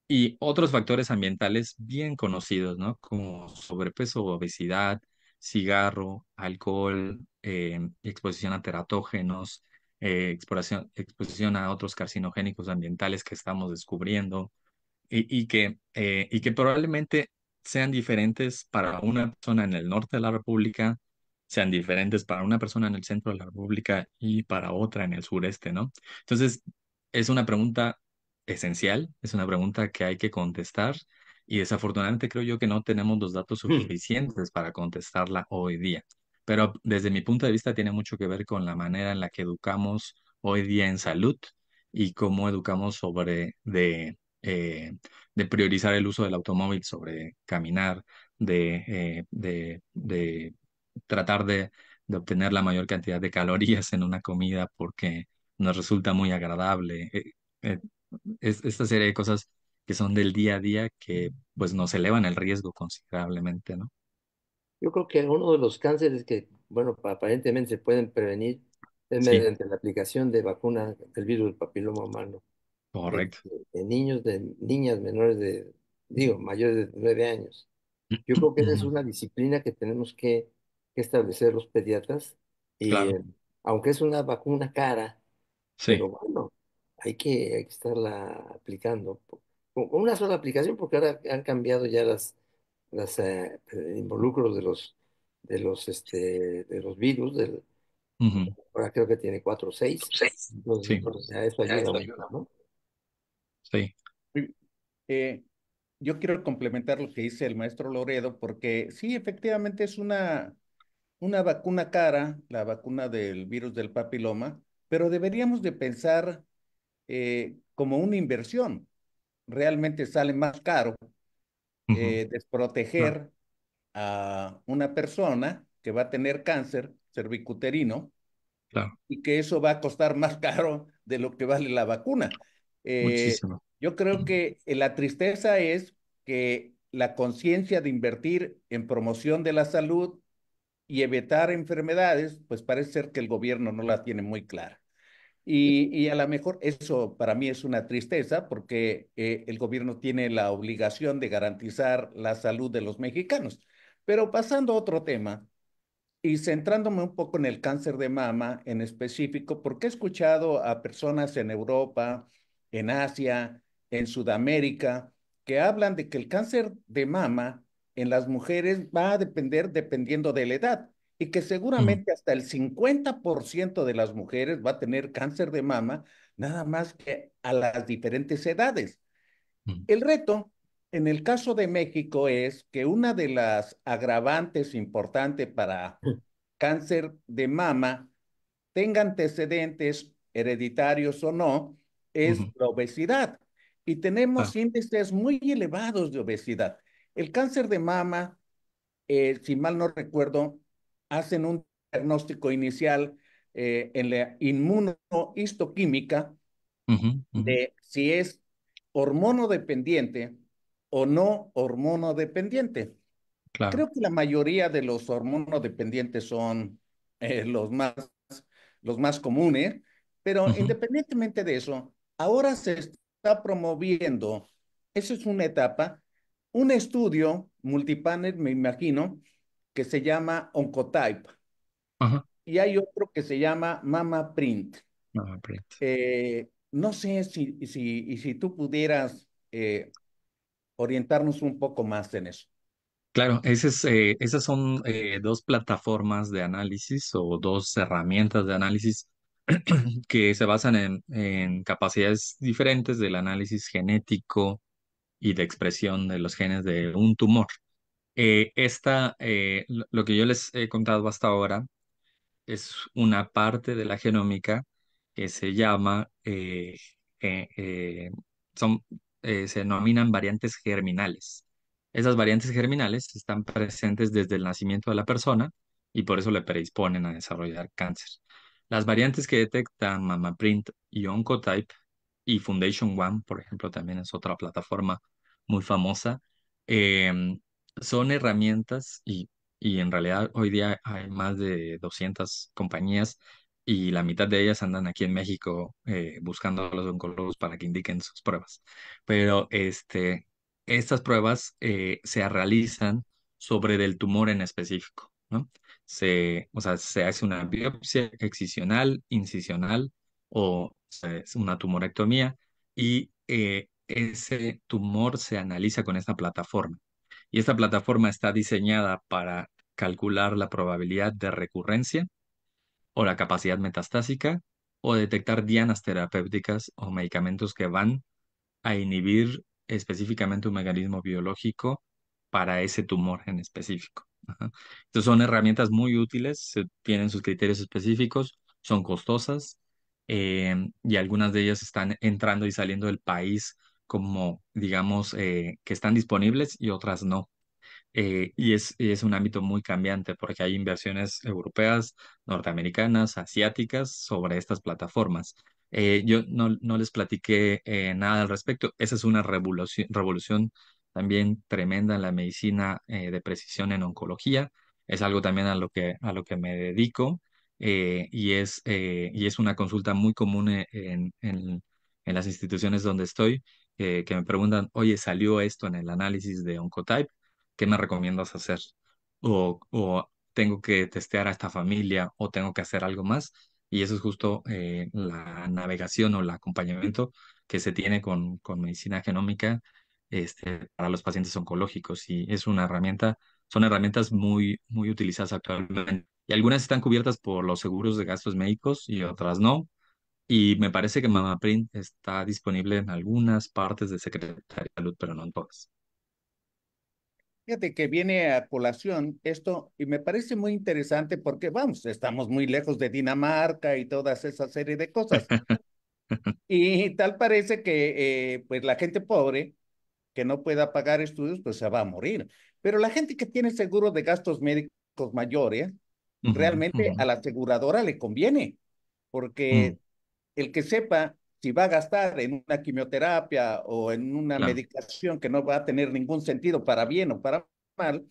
y otros factores ambientales bien conocidos, ¿no? Como sobrepeso, obesidad, cigarro, alcohol, eh, exposición a teratógenos, eh, exposición, a otros carcinogénicos ambientales que estamos descubriendo y, que, eh, y que probablemente sean diferentes para una persona en el norte de la República sean diferentes para una persona en el centro de la República y para otra en el sureste, ¿no? Entonces, es una pregunta esencial, es una pregunta que hay que contestar y desafortunadamente creo yo que no tenemos los datos hmm. suficientes para contestarla hoy día. Pero desde mi punto de vista tiene mucho que ver con la manera en la que educamos hoy día en salud y cómo educamos sobre de, eh, priorizar el uso del automóvil sobre caminar, de, eh, de tratar de, de obtener la mayor cantidad de calorías en una comida porque nos resulta muy agradable. Eh, eh, esta serie de cosas que son del día a día que pues nos elevan el riesgo considerablemente, ¿no? Yo creo que uno de los cánceres que, bueno, aparentemente se pueden prevenir es mediante la aplicación de vacunas del virus del papiloma humano. Correcto. De, este, de, niños, de niñas menores de, digo, mayores de nueve años. Yo creo que esa es una disciplina que tenemos que que establecer los pediatras y eh, aunque es una vacuna cara, pero bueno, hay que, estarla aplicando con una sola aplicación porque ahora han cambiado ya las las eh, eh, involucros de los de los este de los virus del, ahora creo que tiene cuatro o seis, Sí, sí, yo quiero complementar lo que dice el maestro Loredo, porque sí, efectivamente es una, una vacuna cara, la vacuna del virus del papiloma, pero deberíamos de pensar eh, como una inversión. Realmente sale más caro eh, desproteger a una persona que va a tener cáncer cervicuterino claro. y que eso va a costar más caro de lo que vale la vacuna. Eh, yo creo que la tristeza es que la conciencia de invertir en promoción de la salud, y evitar enfermedades, pues parece ser que el gobierno no la tiene muy clara. Y, a lo mejor eso para mí es una tristeza porque eh, el gobierno tiene la obligación de garantizar la salud de los mexicanos. Pero pasando a otro tema y centrándome un poco en el cáncer de mama en específico, porque he escuchado a personas en Europa, en Asia, en Sudamérica, que hablan de que el cáncer de mama en las mujeres va a depender dependiendo de la edad y que seguramente mm. hasta el 50% de las mujeres va a tener cáncer de mama, nada más que a las diferentes edades. Mm. El reto en el caso de México es que una de las agravantes importantes para cáncer de mama tenga antecedentes hereditarios o no, es la obesidad. Y tenemos índices muy elevados de obesidad. El cáncer de mama, eh, si mal no recuerdo, hacen un diagnóstico inicial eh, en la inmunohistoquímica de si es hormono dependiente o no hormonodependiente. Creo que la mayoría de los hormonodependientes son eh, los, más, los más comunes, pero independientemente de eso, ahora se está promoviendo, esa es una etapa, un estudio multipanel, me imagino, que se llama Oncotype. Y hay otro que se llama Mama Print. Eh, no sé si, si, y si tú pudieras eh, orientarnos un poco más en eso. Claro, esas, eh, esas son dos plataformas de análisis o dos herramientas de análisis que se basan en, en, capacidades diferentes del análisis genético, y de expresión de los genes de un tumor. Eh, eh, lo que yo les he contado hasta ahora es una parte de la genómica que se llama, eh, son, se denominan variantes germinales. Esas variantes germinales están presentes desde el nacimiento de la persona y por eso le predisponen a desarrollar cáncer. Las variantes que detectan MamaPrint y Oncotype y Foundation One, por ejemplo, también es otra plataforma muy famosa. Em, son herramientas y, en realidad hoy día hay más de 200 compañías y la mitad de ellas andan aquí en México eh, buscando a los oncólogos para que indiquen sus pruebas. Pero este, estas pruebas eh, se realizan sobre del tumor en específico, ¿no? Se, o sea, se hace una biopsia excisional, incisional o es una tumorectomía y eh, ese tumor se analiza con esta plataforma. Y esta plataforma está diseñada para calcular la probabilidad de recurrencia o la capacidad metastásica o detectar dianas terapéuticas o medicamentos que van a inhibir específicamente un mecanismo biológico para ese tumor en específico. Entonces son herramientas muy útiles, tienen sus criterios específicos, son costosas eh, y algunas de ellas están entrando y saliendo del país como, digamos, eh, que están disponibles y otras no. Eh, y, es, es, un ámbito muy cambiante porque hay inversiones europeas, norteamericanas, asiáticas sobre estas plataformas. Eh, yo no, no, les platiqué nada al respecto. Esa es una revolución, revolución también tremenda en la medicina de precisión en oncología. Es algo también a lo que, a lo que me dedico y, es, y es una consulta muy común en, en, en las instituciones donde estoy que me preguntan, oye, salió esto en el análisis de Oncotype, ¿qué me recomiendas hacer? O, tengo que testear a esta familia o tengo que hacer algo más. Y eso es justo eh, la navegación o el acompañamiento que se tiene con, medicina genómica este, para los pacientes oncológicos. Y es una herramienta, son herramientas muy, muy utilizadas actualmente. Y algunas están cubiertas por los seguros de gastos médicos y otras no. Y me parece que Mamá Print está disponible en algunas partes de Secretaría de Salud, pero no en todas. Fíjate que viene a colación esto y me parece muy interesante porque, vamos, estamos muy lejos de Dinamarca y todas esa serie de cosas. y tal parece que eh, pues la gente pobre que no pueda pagar estudios, pues se va a morir. Pero la gente que tiene seguro de gastos médicos mayores, realmente a la aseguradora le conviene, porque mm el que sepa si va a gastar en una quimioterapia o en una medicación que no va a tener ningún sentido para bien o para mal,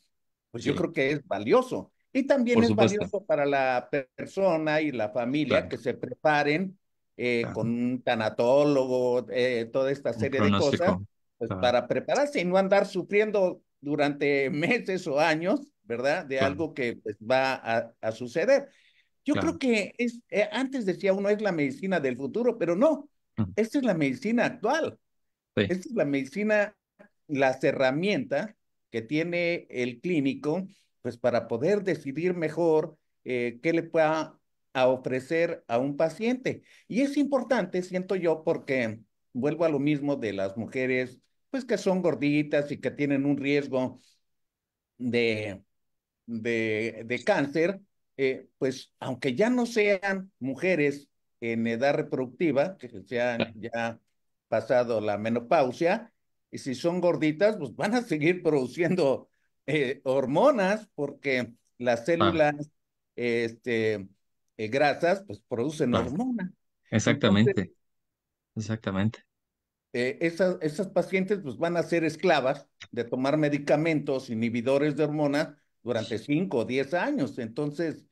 pues yo creo que es valioso. Y también es valioso para la persona y la familia que se preparen eh, con un tanatólogo, eh, toda esta serie de cosas, pues, para prepararse y no andar sufriendo durante meses o años, ¿verdad? De algo que pues, va a suceder. Yo creo que es, eh, antes decía uno es la medicina del futuro, pero no, esta es la medicina actual. Esta es la medicina, las herramientas que tiene el clínico, pues para poder decidir mejor eh, qué le pueda ofrecer a un paciente. Y es importante, siento yo, porque vuelvo a lo mismo de las mujeres, pues que son gorditas y que tienen un riesgo de, de, de cáncer, eh, pues aunque ya no sean mujeres en edad reproductiva, que sean ya pasado la menopausia, y si son gorditas, pues van a seguir produciendo eh, hormonas porque las células este, eh, grasas pues producen hormonas. Exactamente, exactamente. esas, esas pacientes pues van a ser esclavas de tomar medicamentos, inhibidores de hormonas, durante cinco o diez años. Entonces,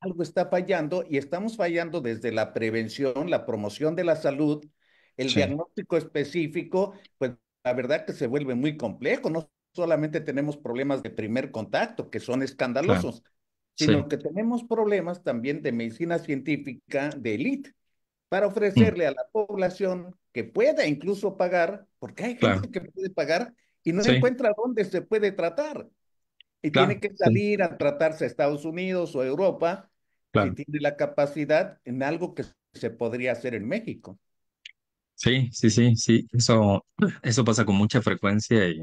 algo está fallando y estamos fallando desde la prevención, la promoción de la salud, el diagnóstico específico, pues la verdad que se vuelve muy complejo. No solamente tenemos problemas de primer contacto, que son escandalosos, sino que tenemos problemas también de medicina científica de élite para mm. ofrecerle a la población que pueda incluso pagar, porque hay gente que puede pagar y no se encuentra dónde se puede tratar y tiene que salir a tratarse a Estados Unidos o Europa claro. tiene la capacidad en algo que se podría hacer en México. Sí, sí, sí, sí, eso, eso pasa con mucha frecuencia y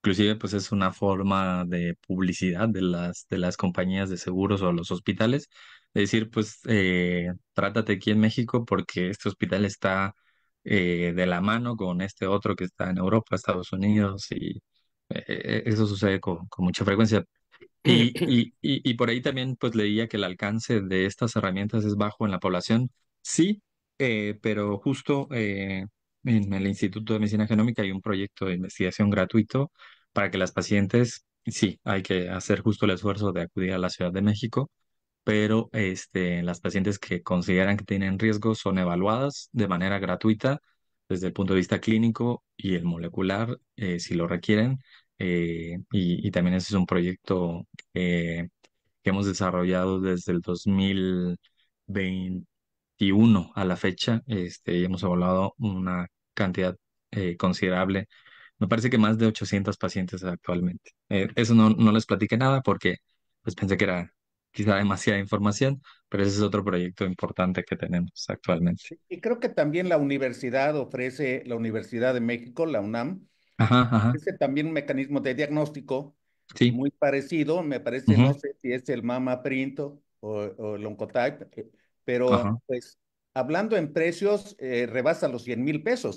inclusive pues es una forma de publicidad de las, de las compañías de seguros o los hospitales, decir pues eh, trátate aquí en México porque este hospital está eh, de la mano con este otro que está en Europa, Estados Unidos y, e, e, eso sucede con, mucha frecuencia. Y, por ahí también pues leía que el alcance de estas herramientas es bajo en la población. Sí, eh, pero justo eh, en el Instituto de Medicina Genómica hay un proyecto de investigación gratuito para que las pacientes, sí, hay que hacer justo el esfuerzo de acudir a la Ciudad de México, pero este, las pacientes que consideran que tienen riesgo son evaluadas de manera gratuita desde el punto de vista clínico y el molecular, eh, si lo requieren. Eh, y, también ese es un proyecto eh, que hemos desarrollado desde el 2021 a la fecha. Este, hemos evaluado una cantidad considerable. Me parece que más de 800 pacientes actualmente. eso no, no les platiqué nada porque pues, pensé que era quizá demasiada información, pero ese es otro proyecto importante que tenemos actualmente. Y creo que también la universidad ofrece, la Universidad de México, la UNAM, ofrece también un mecanismo de diagnóstico muy parecido, me parece, no sé si es el Mama Print o, o el Oncotype, eh, pero pues hablando en precios, eh, rebasa los 100 mil pesos.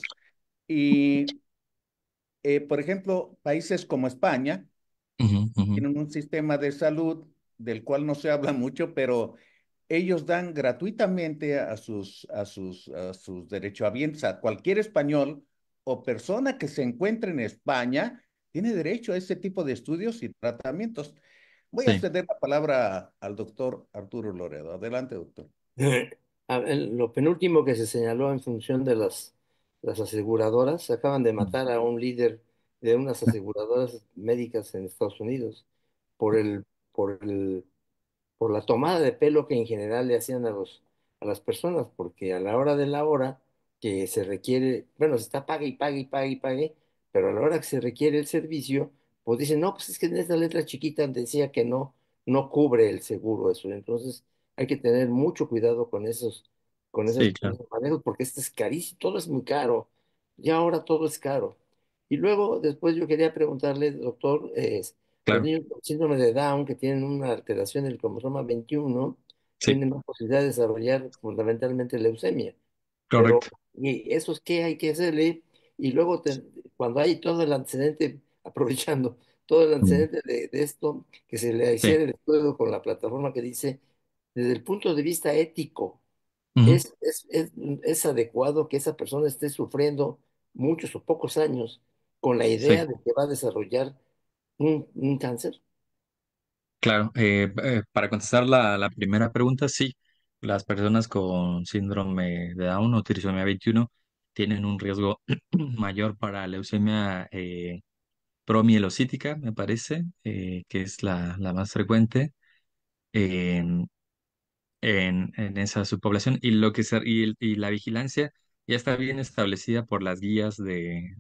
Y, eh, por ejemplo, países como España tienen un sistema de salud del cual no se habla mucho, pero ellos dan gratuitamente a sus, a sus, a sus derechohabientes, a cualquier español o persona que se encuentre en España, tiene derecho a ese tipo de estudios y tratamientos. Voy a ceder la palabra al doctor Arturo Loredo. Adelante, doctor. Eh, lo penúltimo que se señaló en función de las, las aseguradoras, acaban de matar a un líder de unas aseguradoras médicas en Estados Unidos por el por, el, por la tomada de pelo que en general le hacían a, los, a las personas, porque a la hora de la hora que se requiere, bueno, se está pague y pague y pague y pague, pero a la hora que se requiere el servicio, pues dicen, no, pues es que en esta letra chiquita decía que no, no cubre el seguro eso. Entonces hay que tener mucho cuidado con esos, con esos, manejos, porque esto es carísimo, todo es muy caro. Y ahora todo es caro. Y luego, después yo quería preguntarle, doctor, es, niños síndrome de Down que tienen una alteración del cromosoma 21 tienen más posibilidad de desarrollar fundamentalmente leucemia. correcto. ¿y eso es qué hay que hacerle? Y luego, cuando hay todo el antecedente, aprovechando todo el mm. antecedente de, esto, que se le Sí. hiciera el estudio con la plataforma que dice, desde el punto de vista ético, ¿es, es, es, adecuado que esa persona esté sufriendo muchos o pocos años con la idea de que va a desarrollar un, cáncer? Claro, eh, eh, para contestar la, primera pregunta, sí, las personas con síndrome de Down o trisomía 21 tienen un riesgo mayor para leucemia eh, promielocítica, me parece, que es la, más frecuente en, esa subpoblación. Y, lo que y, la vigilancia ya está bien establecida por las guías de,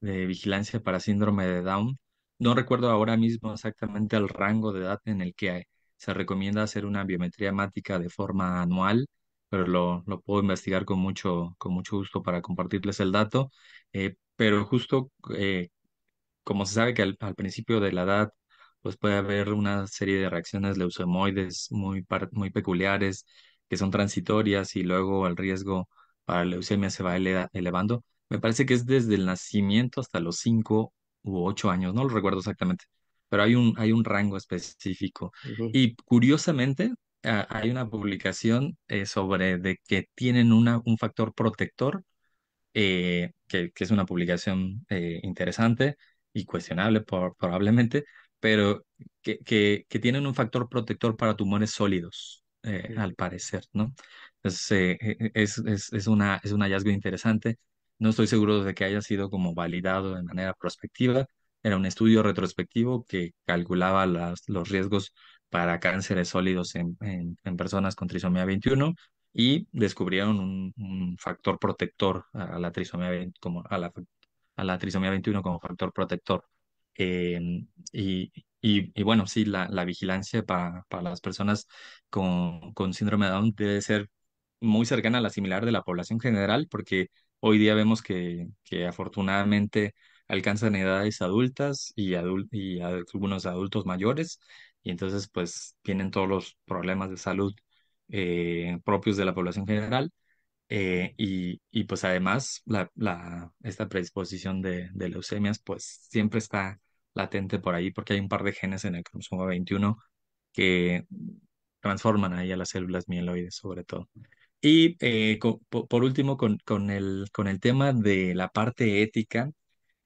de vigilancia para síndrome de Down no recuerdo ahora mismo exactamente el rango de edad en el que se recomienda hacer una biometría hemática de forma anual, pero lo, puedo investigar con mucho, con mucho gusto para compartirles el dato. Eh, pero justo eh, como se sabe que al, principio de la edad pues puede haber una serie de reacciones leucemoides muy, muy peculiares que son transitorias y luego el riesgo para leucemia se va elevando. Me parece que es desde el nacimiento hasta los 5 u ocho años, no lo recuerdo exactamente, pero hay un, hay un rango específico. Y curiosamente, ah, hay una publicación eh, sobre de que tienen una, un factor protector, eh, que, que, es una publicación eh, interesante y cuestionable probablemente, pero que, que, tienen un factor protector para tumores sólidos, al parecer, ¿no? Entonces, es, es, una, es un hallazgo interesante no estoy seguro de que haya sido como validado de manera prospectiva. Era un estudio retrospectivo que calculaba las, los riesgos para cánceres sólidos en, personas con trisomía 21 y descubrieron un, factor protector a la trisomía como a la, a 21 como factor protector. Em, y, bueno, sí, la, la vigilancia para, las personas con, con síndrome de Down debe ser muy cercana a la similar de la población general, porque Hoy día vemos que, afortunadamente alcanzan edades adultas y, algunos adultos mayores y entonces pues tienen todos los problemas de salud eh, propios de la población general eh, y, pues además esta predisposición de, de leucemias pues siempre está latente por ahí porque hay un par de genes en el cromosoma 21 que transforman ahí a las células mieloides sobre todo. Y eh, por último, con, el, con el tema de la parte ética,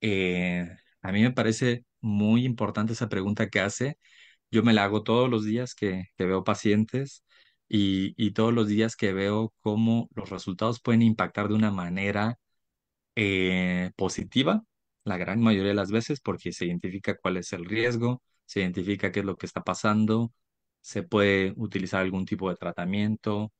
eh, a mí me parece muy importante esa pregunta que hace. Yo me la hago todos los días que, veo pacientes y, todos los días que veo cómo los resultados pueden impactar de una manera eh, positiva, la gran mayoría de las veces, porque se identifica cuál es el riesgo, se identifica qué es lo que está pasando, se puede utilizar algún tipo de tratamiento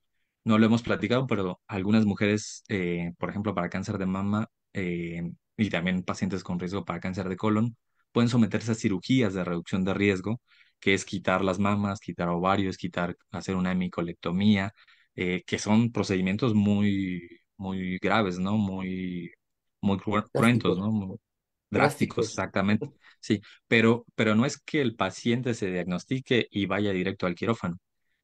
no lo hemos platicado, pero algunas mujeres, eh, por ejemplo, para cáncer de mama eh, y también pacientes con riesgo para cáncer de colon, pueden someterse a cirugías de reducción de riesgo, que es quitar las mamas, quitar ovarios, quitar, hacer una hemicolectomía, eh, que son procedimientos muy, muy graves, ¿no? Muy, muy cruentos, ¿no? drásticos, exactamente. Sí, pero, pero no es que el paciente se diagnostique y vaya directo al quirófano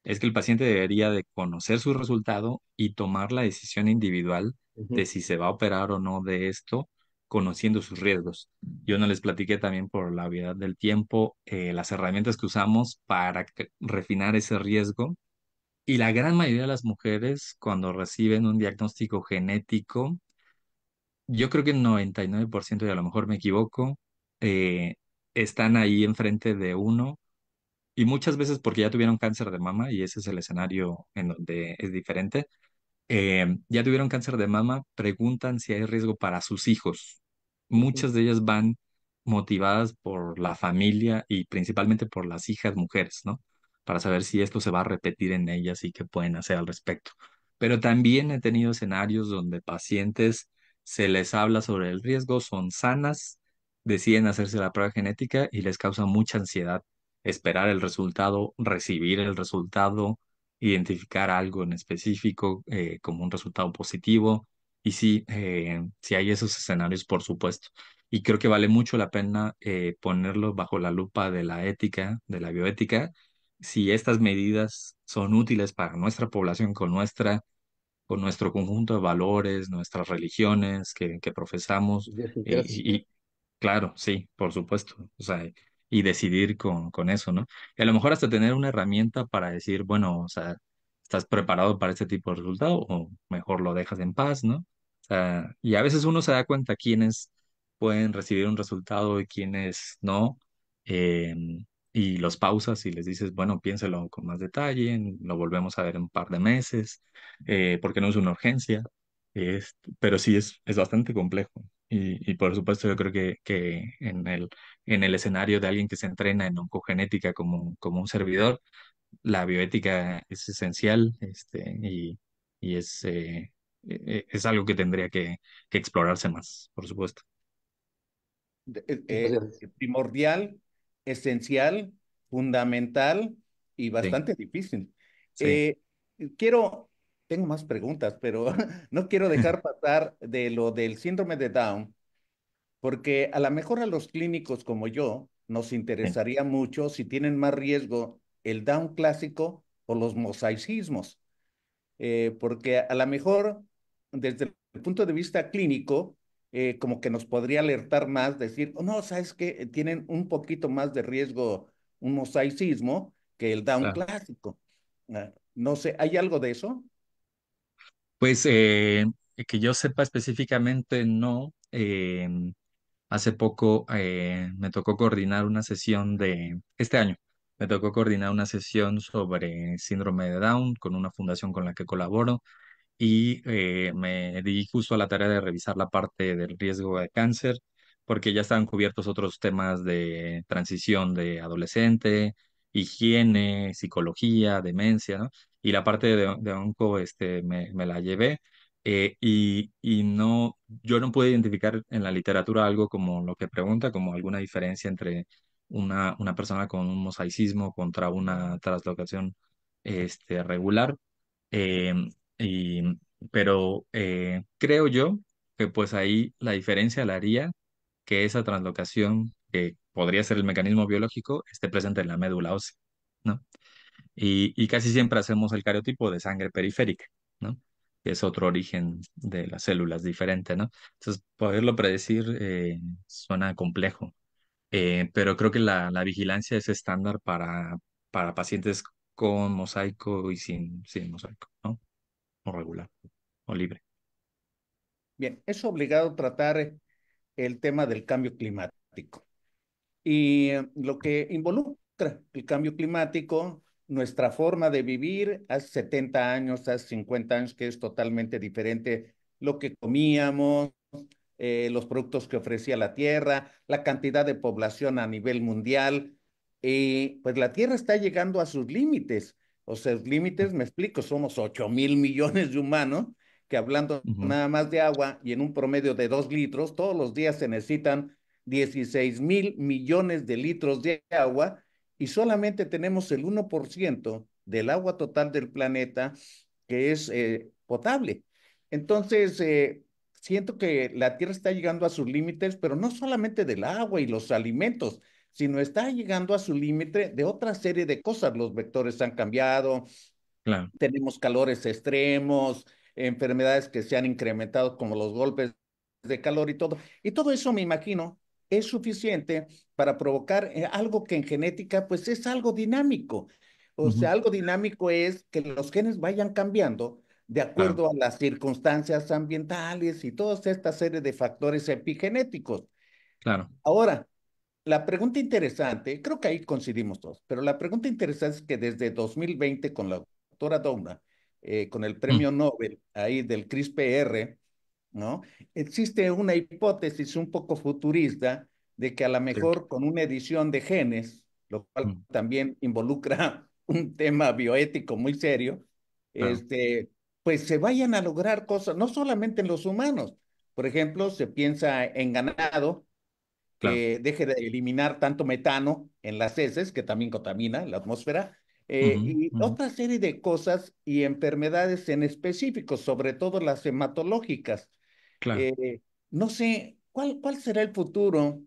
es que el paciente debería de conocer su resultado y tomar la decisión individual de si se va a operar o no de esto, conociendo sus riesgos. Yo no les platiqué también por la obviedad del tiempo eh, las herramientas que usamos para refinar ese riesgo. Y la gran mayoría de las mujeres cuando reciben un diagnóstico genético, yo creo que el 99% y a lo mejor me equivoco, eh, están ahí enfrente de uno y muchas veces porque ya tuvieron cáncer de mama, y ese es el escenario en donde es diferente, eh, ya tuvieron cáncer de mama, preguntan si hay riesgo para sus hijos. Muchas de ellas van motivadas por la familia y principalmente por las hijas mujeres, ¿no? Para saber si esto se va a repetir en ellas y qué pueden hacer al respecto. Pero también he tenido escenarios donde pacientes se les habla sobre el riesgo, son sanas, deciden hacerse la prueba genética y les causa mucha ansiedad esperar el resultado, recibir el resultado, identificar algo en específico eh, como un resultado positivo. Y si eh, hay esos escenarios, por supuesto. Y creo que vale mucho la pena eh, ponerlo bajo la lupa de la ética, de la bioética, si estas medidas son útiles para nuestra población con nuestra con nuestro conjunto de valores, nuestras religiones que, profesamos. Eh, y, claro, sí, por supuesto. O sea, y decidir con, con eso, ¿no? Y a lo mejor hasta tener una herramienta para decir, bueno, o sea, ¿estás preparado para este tipo de resultado o mejor lo dejas en paz, ¿no? y a veces uno se da cuenta quiénes pueden recibir un resultado y quiénes no. Em, y los pausas y les dices, bueno, piénselo con más detalle, lo volvemos a ver en un par de meses, eh, porque no es una urgencia, este, pero sí es, es bastante complejo. Y, por supuesto, yo creo que, en el, en el escenario de alguien que se entrena en oncogenética como, como un servidor, la bioética es esencial este, y, y es, eh, e, e, algo que tendría que, explorarse más, por supuesto. Eh, eh, primordial, esencial, fundamental y bastante difícil. quiero tengo más preguntas, pero no quiero dejar pasar de lo del síndrome de Down, porque a lo mejor a los clínicos como yo nos interesaría mucho si tienen más riesgo el Down clásico o los mosaicismos, eh, porque a lo mejor desde el punto de vista clínico, eh, como que nos podría alertar más, decir, oh, no, sabes que tienen un poquito más de riesgo un mosaicismo que el Down clásico. Ah, no sé, ¿hay algo de eso? Pues eh, que yo sepa específicamente, no. Em, hace poco eh, me tocó coordinar una sesión de, este año, me tocó coordinar una sesión sobre síndrome de Down con una fundación con la que colaboro y eh, me di justo a la tarea de revisar la parte del riesgo de cáncer porque ya estaban cubiertos otros temas de transición de adolescente, higiene, psicología, demencia, Y la parte de, de onco este, me, me la llevé. Eh, y, y, no, yo no pude identificar en la literatura algo como lo que pregunta, como alguna diferencia entre una, una persona con un mosaicismo contra una translocación este, regular. Eh, y, pero eh, creo yo que pues ahí la diferencia la haría que esa translocación que podría ser el mecanismo biológico esté presente en la médula ósea, ¿no? Y, casi siempre hacemos el cariotipo de sangre periférica, ¿no? Que es otro origen de las células diferente, ¿no? Entonces, poderlo predecir eh, suena complejo, eh, pero creo que la, vigilancia es estándar para, para pacientes con mosaico y sin, sin mosaico, ¿no? O regular, o libre. Bien, es obligado tratar el tema del cambio climático y eh, lo que involucra el cambio climático, nuestra forma de vivir hace 70 años, hace 50 años, que es totalmente diferente lo que comíamos, eh, los productos que ofrecía la tierra, la cantidad de población a nivel mundial. y pues la tierra está llegando a sus límites. O sea, sus límites, me explico, somos 8 mil millones de humanos que hablando nada más de agua y en un promedio de dos litros, todos los días se necesitan 16 mil millones de litros de agua y solamente tenemos el 1% del agua total del planeta que es eh, potable. Entonces, eh, siento que la Tierra está llegando a sus límites, pero no solamente del agua y los alimentos, sino está llegando a su límite de otra serie de cosas. Los vectores han cambiado, tenemos calores extremos, enfermedades que se han incrementado como los golpes de calor y todo. Y todo eso me imagino es suficiente para provocar eh, algo que en genética pues es algo dinámico. O sea, algo dinámico es que los genes vayan cambiando de acuerdo a las circunstancias ambientales y todas esta serie de factores epigenéticos. Claro. Ahora, la pregunta interesante, creo que ahí coincidimos todos, pero la pregunta interesante es que desde 2020 con la doctora donna eh, con el mm. premio Nobel ahí del CRISPR, ¿no? Existe una hipótesis un poco futurista de que a lo mejor con una edición de genes, lo cual mm. también involucra un tema bioético muy serio, este, pues se vayan a lograr cosas, no solamente en los humanos. Por ejemplo, se piensa en ganado, que deje de eliminar tanto metano en las heces, que también contamina la atmósfera, eh, y otra serie de cosas y enfermedades en específico, sobre todo las hematológicas. Eh, no sé, ¿cuál, ¿cuál será el futuro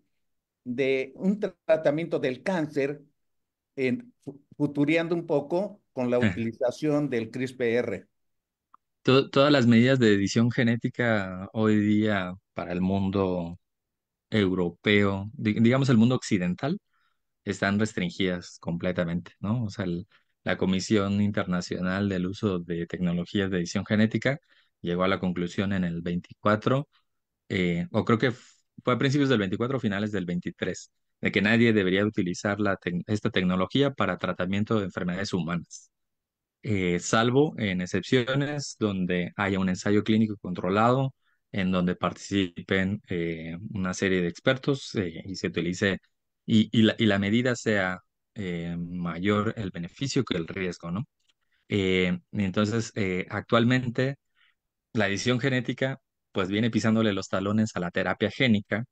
de un tratamiento del cáncer, en, futureando un poco con la utilización del CRISPR? todas las medidas de edición genética hoy día para el mundo europeo, digamos el mundo occidental, están restringidas completamente, ¿no? O sea, la Comisión Internacional del Uso de Tecnologías de Edición Genética llegó a la conclusión en el 24, eh, o creo que fue a principios del 24 o finales del 23, de que nadie debería utilizar esta tecnología para tratamiento de enfermedades humanas, eh, salvo en excepciones donde haya un ensayo clínico controlado, en donde participen eh, una serie de expertos y se utilice, y, la, y la, medida sea mayor el beneficio que el riesgo, ¿no? entonces, actualmente la edición genética pues viene pisándole los talones a la terapia génica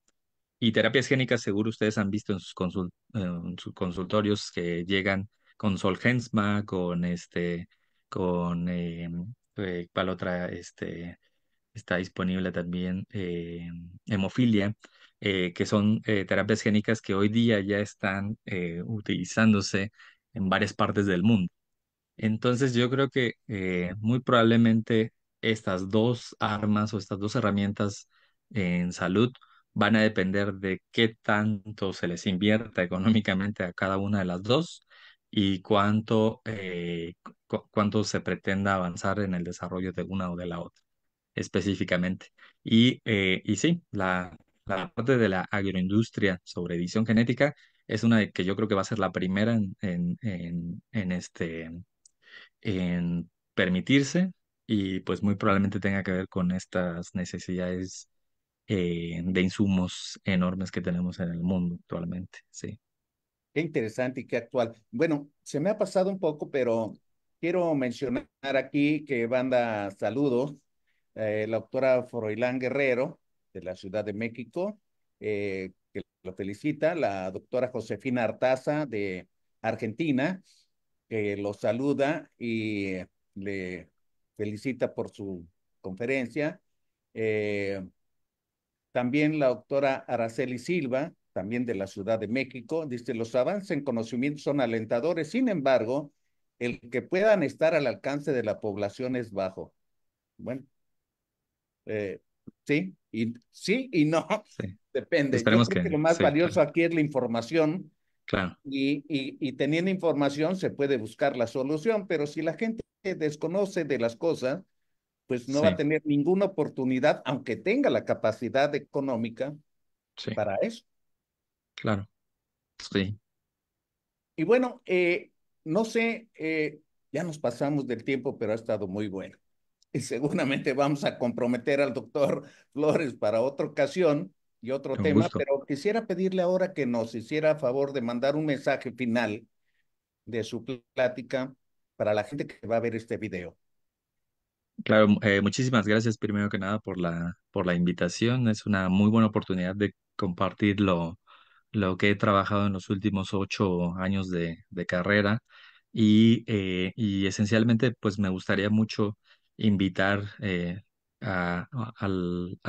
y terapias génicas seguro ustedes han visto en sus, sus consultorios que llegan con Solgensma, con este, con eh, eh otra este, está disponible también eh, hemofilia, eh, que son terapias génicas que hoy día ya están utilizándose en varias partes del mundo. Entonces yo creo que muy probablemente estas dos armas o estas dos herramientas en salud van a depender de qué tanto se les invierta económicamente a cada una de las dos y cuánto, eh, cuánto se pretenda avanzar en el desarrollo de una o de la otra específicamente. Y, eh, y sí, la, la, parte de la agroindustria sobre edición genética es una que yo creo que va a ser la primera en, en, en, en este, en permitirse y pues muy probablemente tenga que ver con estas necesidades eh, de insumos enormes que tenemos en el mundo actualmente, sí. Qué interesante y qué actual. Bueno, se me ha pasado un poco, pero quiero mencionar aquí que banda saludos, eh, la doctora Froilán Guerrero de la Ciudad de México, eh, que lo felicita, la doctora Josefina Artaza de Argentina, que lo saluda y le felicita por su conferencia. Eh, también la doctora Araceli Silva, también de la Ciudad de México, dice, los avances en conocimiento son alentadores, sin embargo, el que puedan estar al alcance de la población es bajo. Bueno, eh, sí, y sí y no, depende. que, lo más valioso aquí es la información y, y, teniendo información se puede buscar la solución, pero si la gente desconoce de las cosas, pues no va a tener ninguna oportunidad, aunque tenga la capacidad económica para eso. Claro. Sí. Y bueno, eh, no sé, eh, ya nos pasamos del tiempo, pero ha estado muy bueno. Y seguramente vamos a comprometer al doctor Flores para otra ocasión y otro tema, pero quisiera pedirle ahora que nos hiciera favor de mandar un mensaje final de su plática para la gente que va a ver este video. Claro, eh, muchísimas gracias primero que nada por la, por la invitación. Es una muy buena oportunidad de compartir lo, lo que he trabajado en los últimos ocho años de, carrera eh, y, esencialmente pues me gustaría mucho invitar eh, a,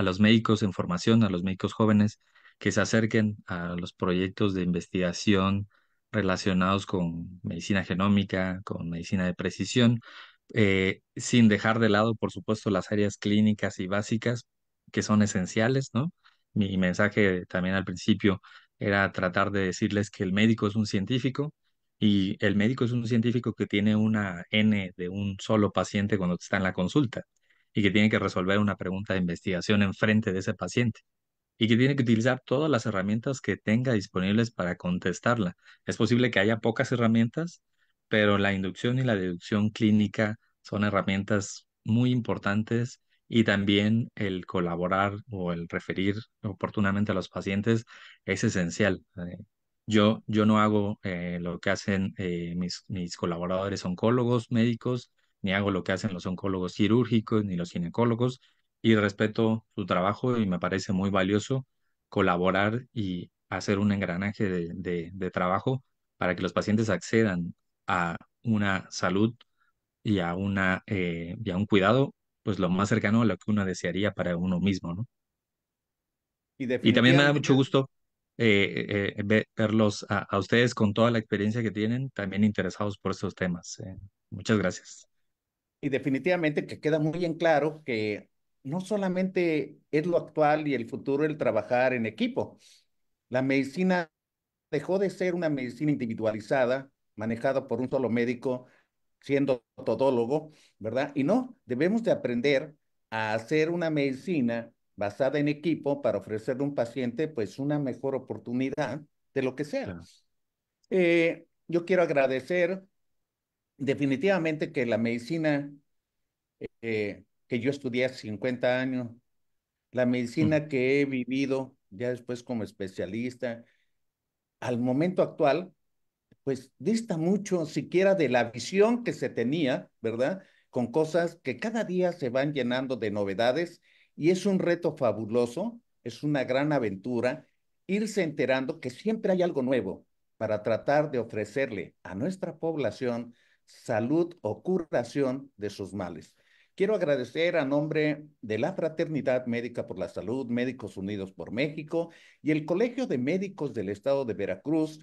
los médicos en formación, a los médicos jóvenes que se acerquen a los proyectos de investigación relacionados con medicina genómica, con medicina de precisión, eh, sin dejar de lado, por supuesto, las áreas clínicas y básicas que son esenciales, ¿no? Mi mensaje también al principio era tratar de decirles que el médico es un científico y el médico es un científico que tiene una N de un solo paciente cuando está en la consulta y que tiene que resolver una pregunta de investigación en frente de ese paciente y que tiene que utilizar todas las herramientas que tenga disponibles para contestarla. Es posible que haya pocas herramientas, pero la inducción y la deducción clínica son herramientas muy importantes y también el colaborar o el referir oportunamente a los pacientes es esencial. Eh, yo, yo no hago eh, lo que hacen eh, mis colaboradores oncólogos, médicos, ni hago lo que hacen los oncólogos quirúrgicos ni los ginecólogos y respeto su trabajo y me parece muy valioso colaborar y hacer un engranaje de, trabajo para que los pacientes accedan a una salud y a, una, eh, un cuidado, pues lo más cercano a lo que uno desearía para uno mismo, ¿no? Y, también me da mucho gusto eh, eh, verlos a, ustedes con toda la experiencia que tienen, también interesados por estos temas. muchas gracias. Y definitivamente que queda muy en claro que no solamente es lo actual y el futuro el trabajar en equipo. La medicina dejó de ser una medicina individualizada, manejada por un solo médico, siendo todólogo, ¿verdad? Y no, debemos de aprender a hacer una medicina basada en equipo para ofrecerle a un paciente pues una mejor oportunidad de lo que sea. Eh, yo quiero agradecer definitivamente que la medicina eh, que yo estudié hace 50 años, la mm. medicina que he vivido ya después como especialista, al momento actual, pues dista mucho siquiera de la visión que se tenía, ¿verdad? Con cosas que cada día se van llenando de novedades y es un reto fabuloso, es una gran aventura irse enterando que siempre hay algo nuevo para tratar de ofrecerle a nuestra población salud o curación de sus males. Quiero agradecer a nombre de la Fraternidad Médica por la Salud, Médicos Unidos por México y el Colegio de Médicos del Estado de Veracruz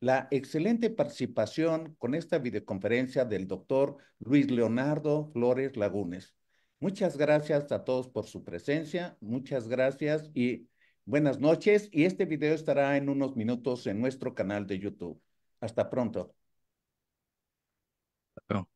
la excelente participación con esta videoconferencia del doctor Luis Leonardo Flores Lagunes. Muchas gracias a todos por su presencia, muchas gracias y buenas noches. Y este video estará en unos minutos en nuestro canal de YouTube. Hasta pronto. 不用。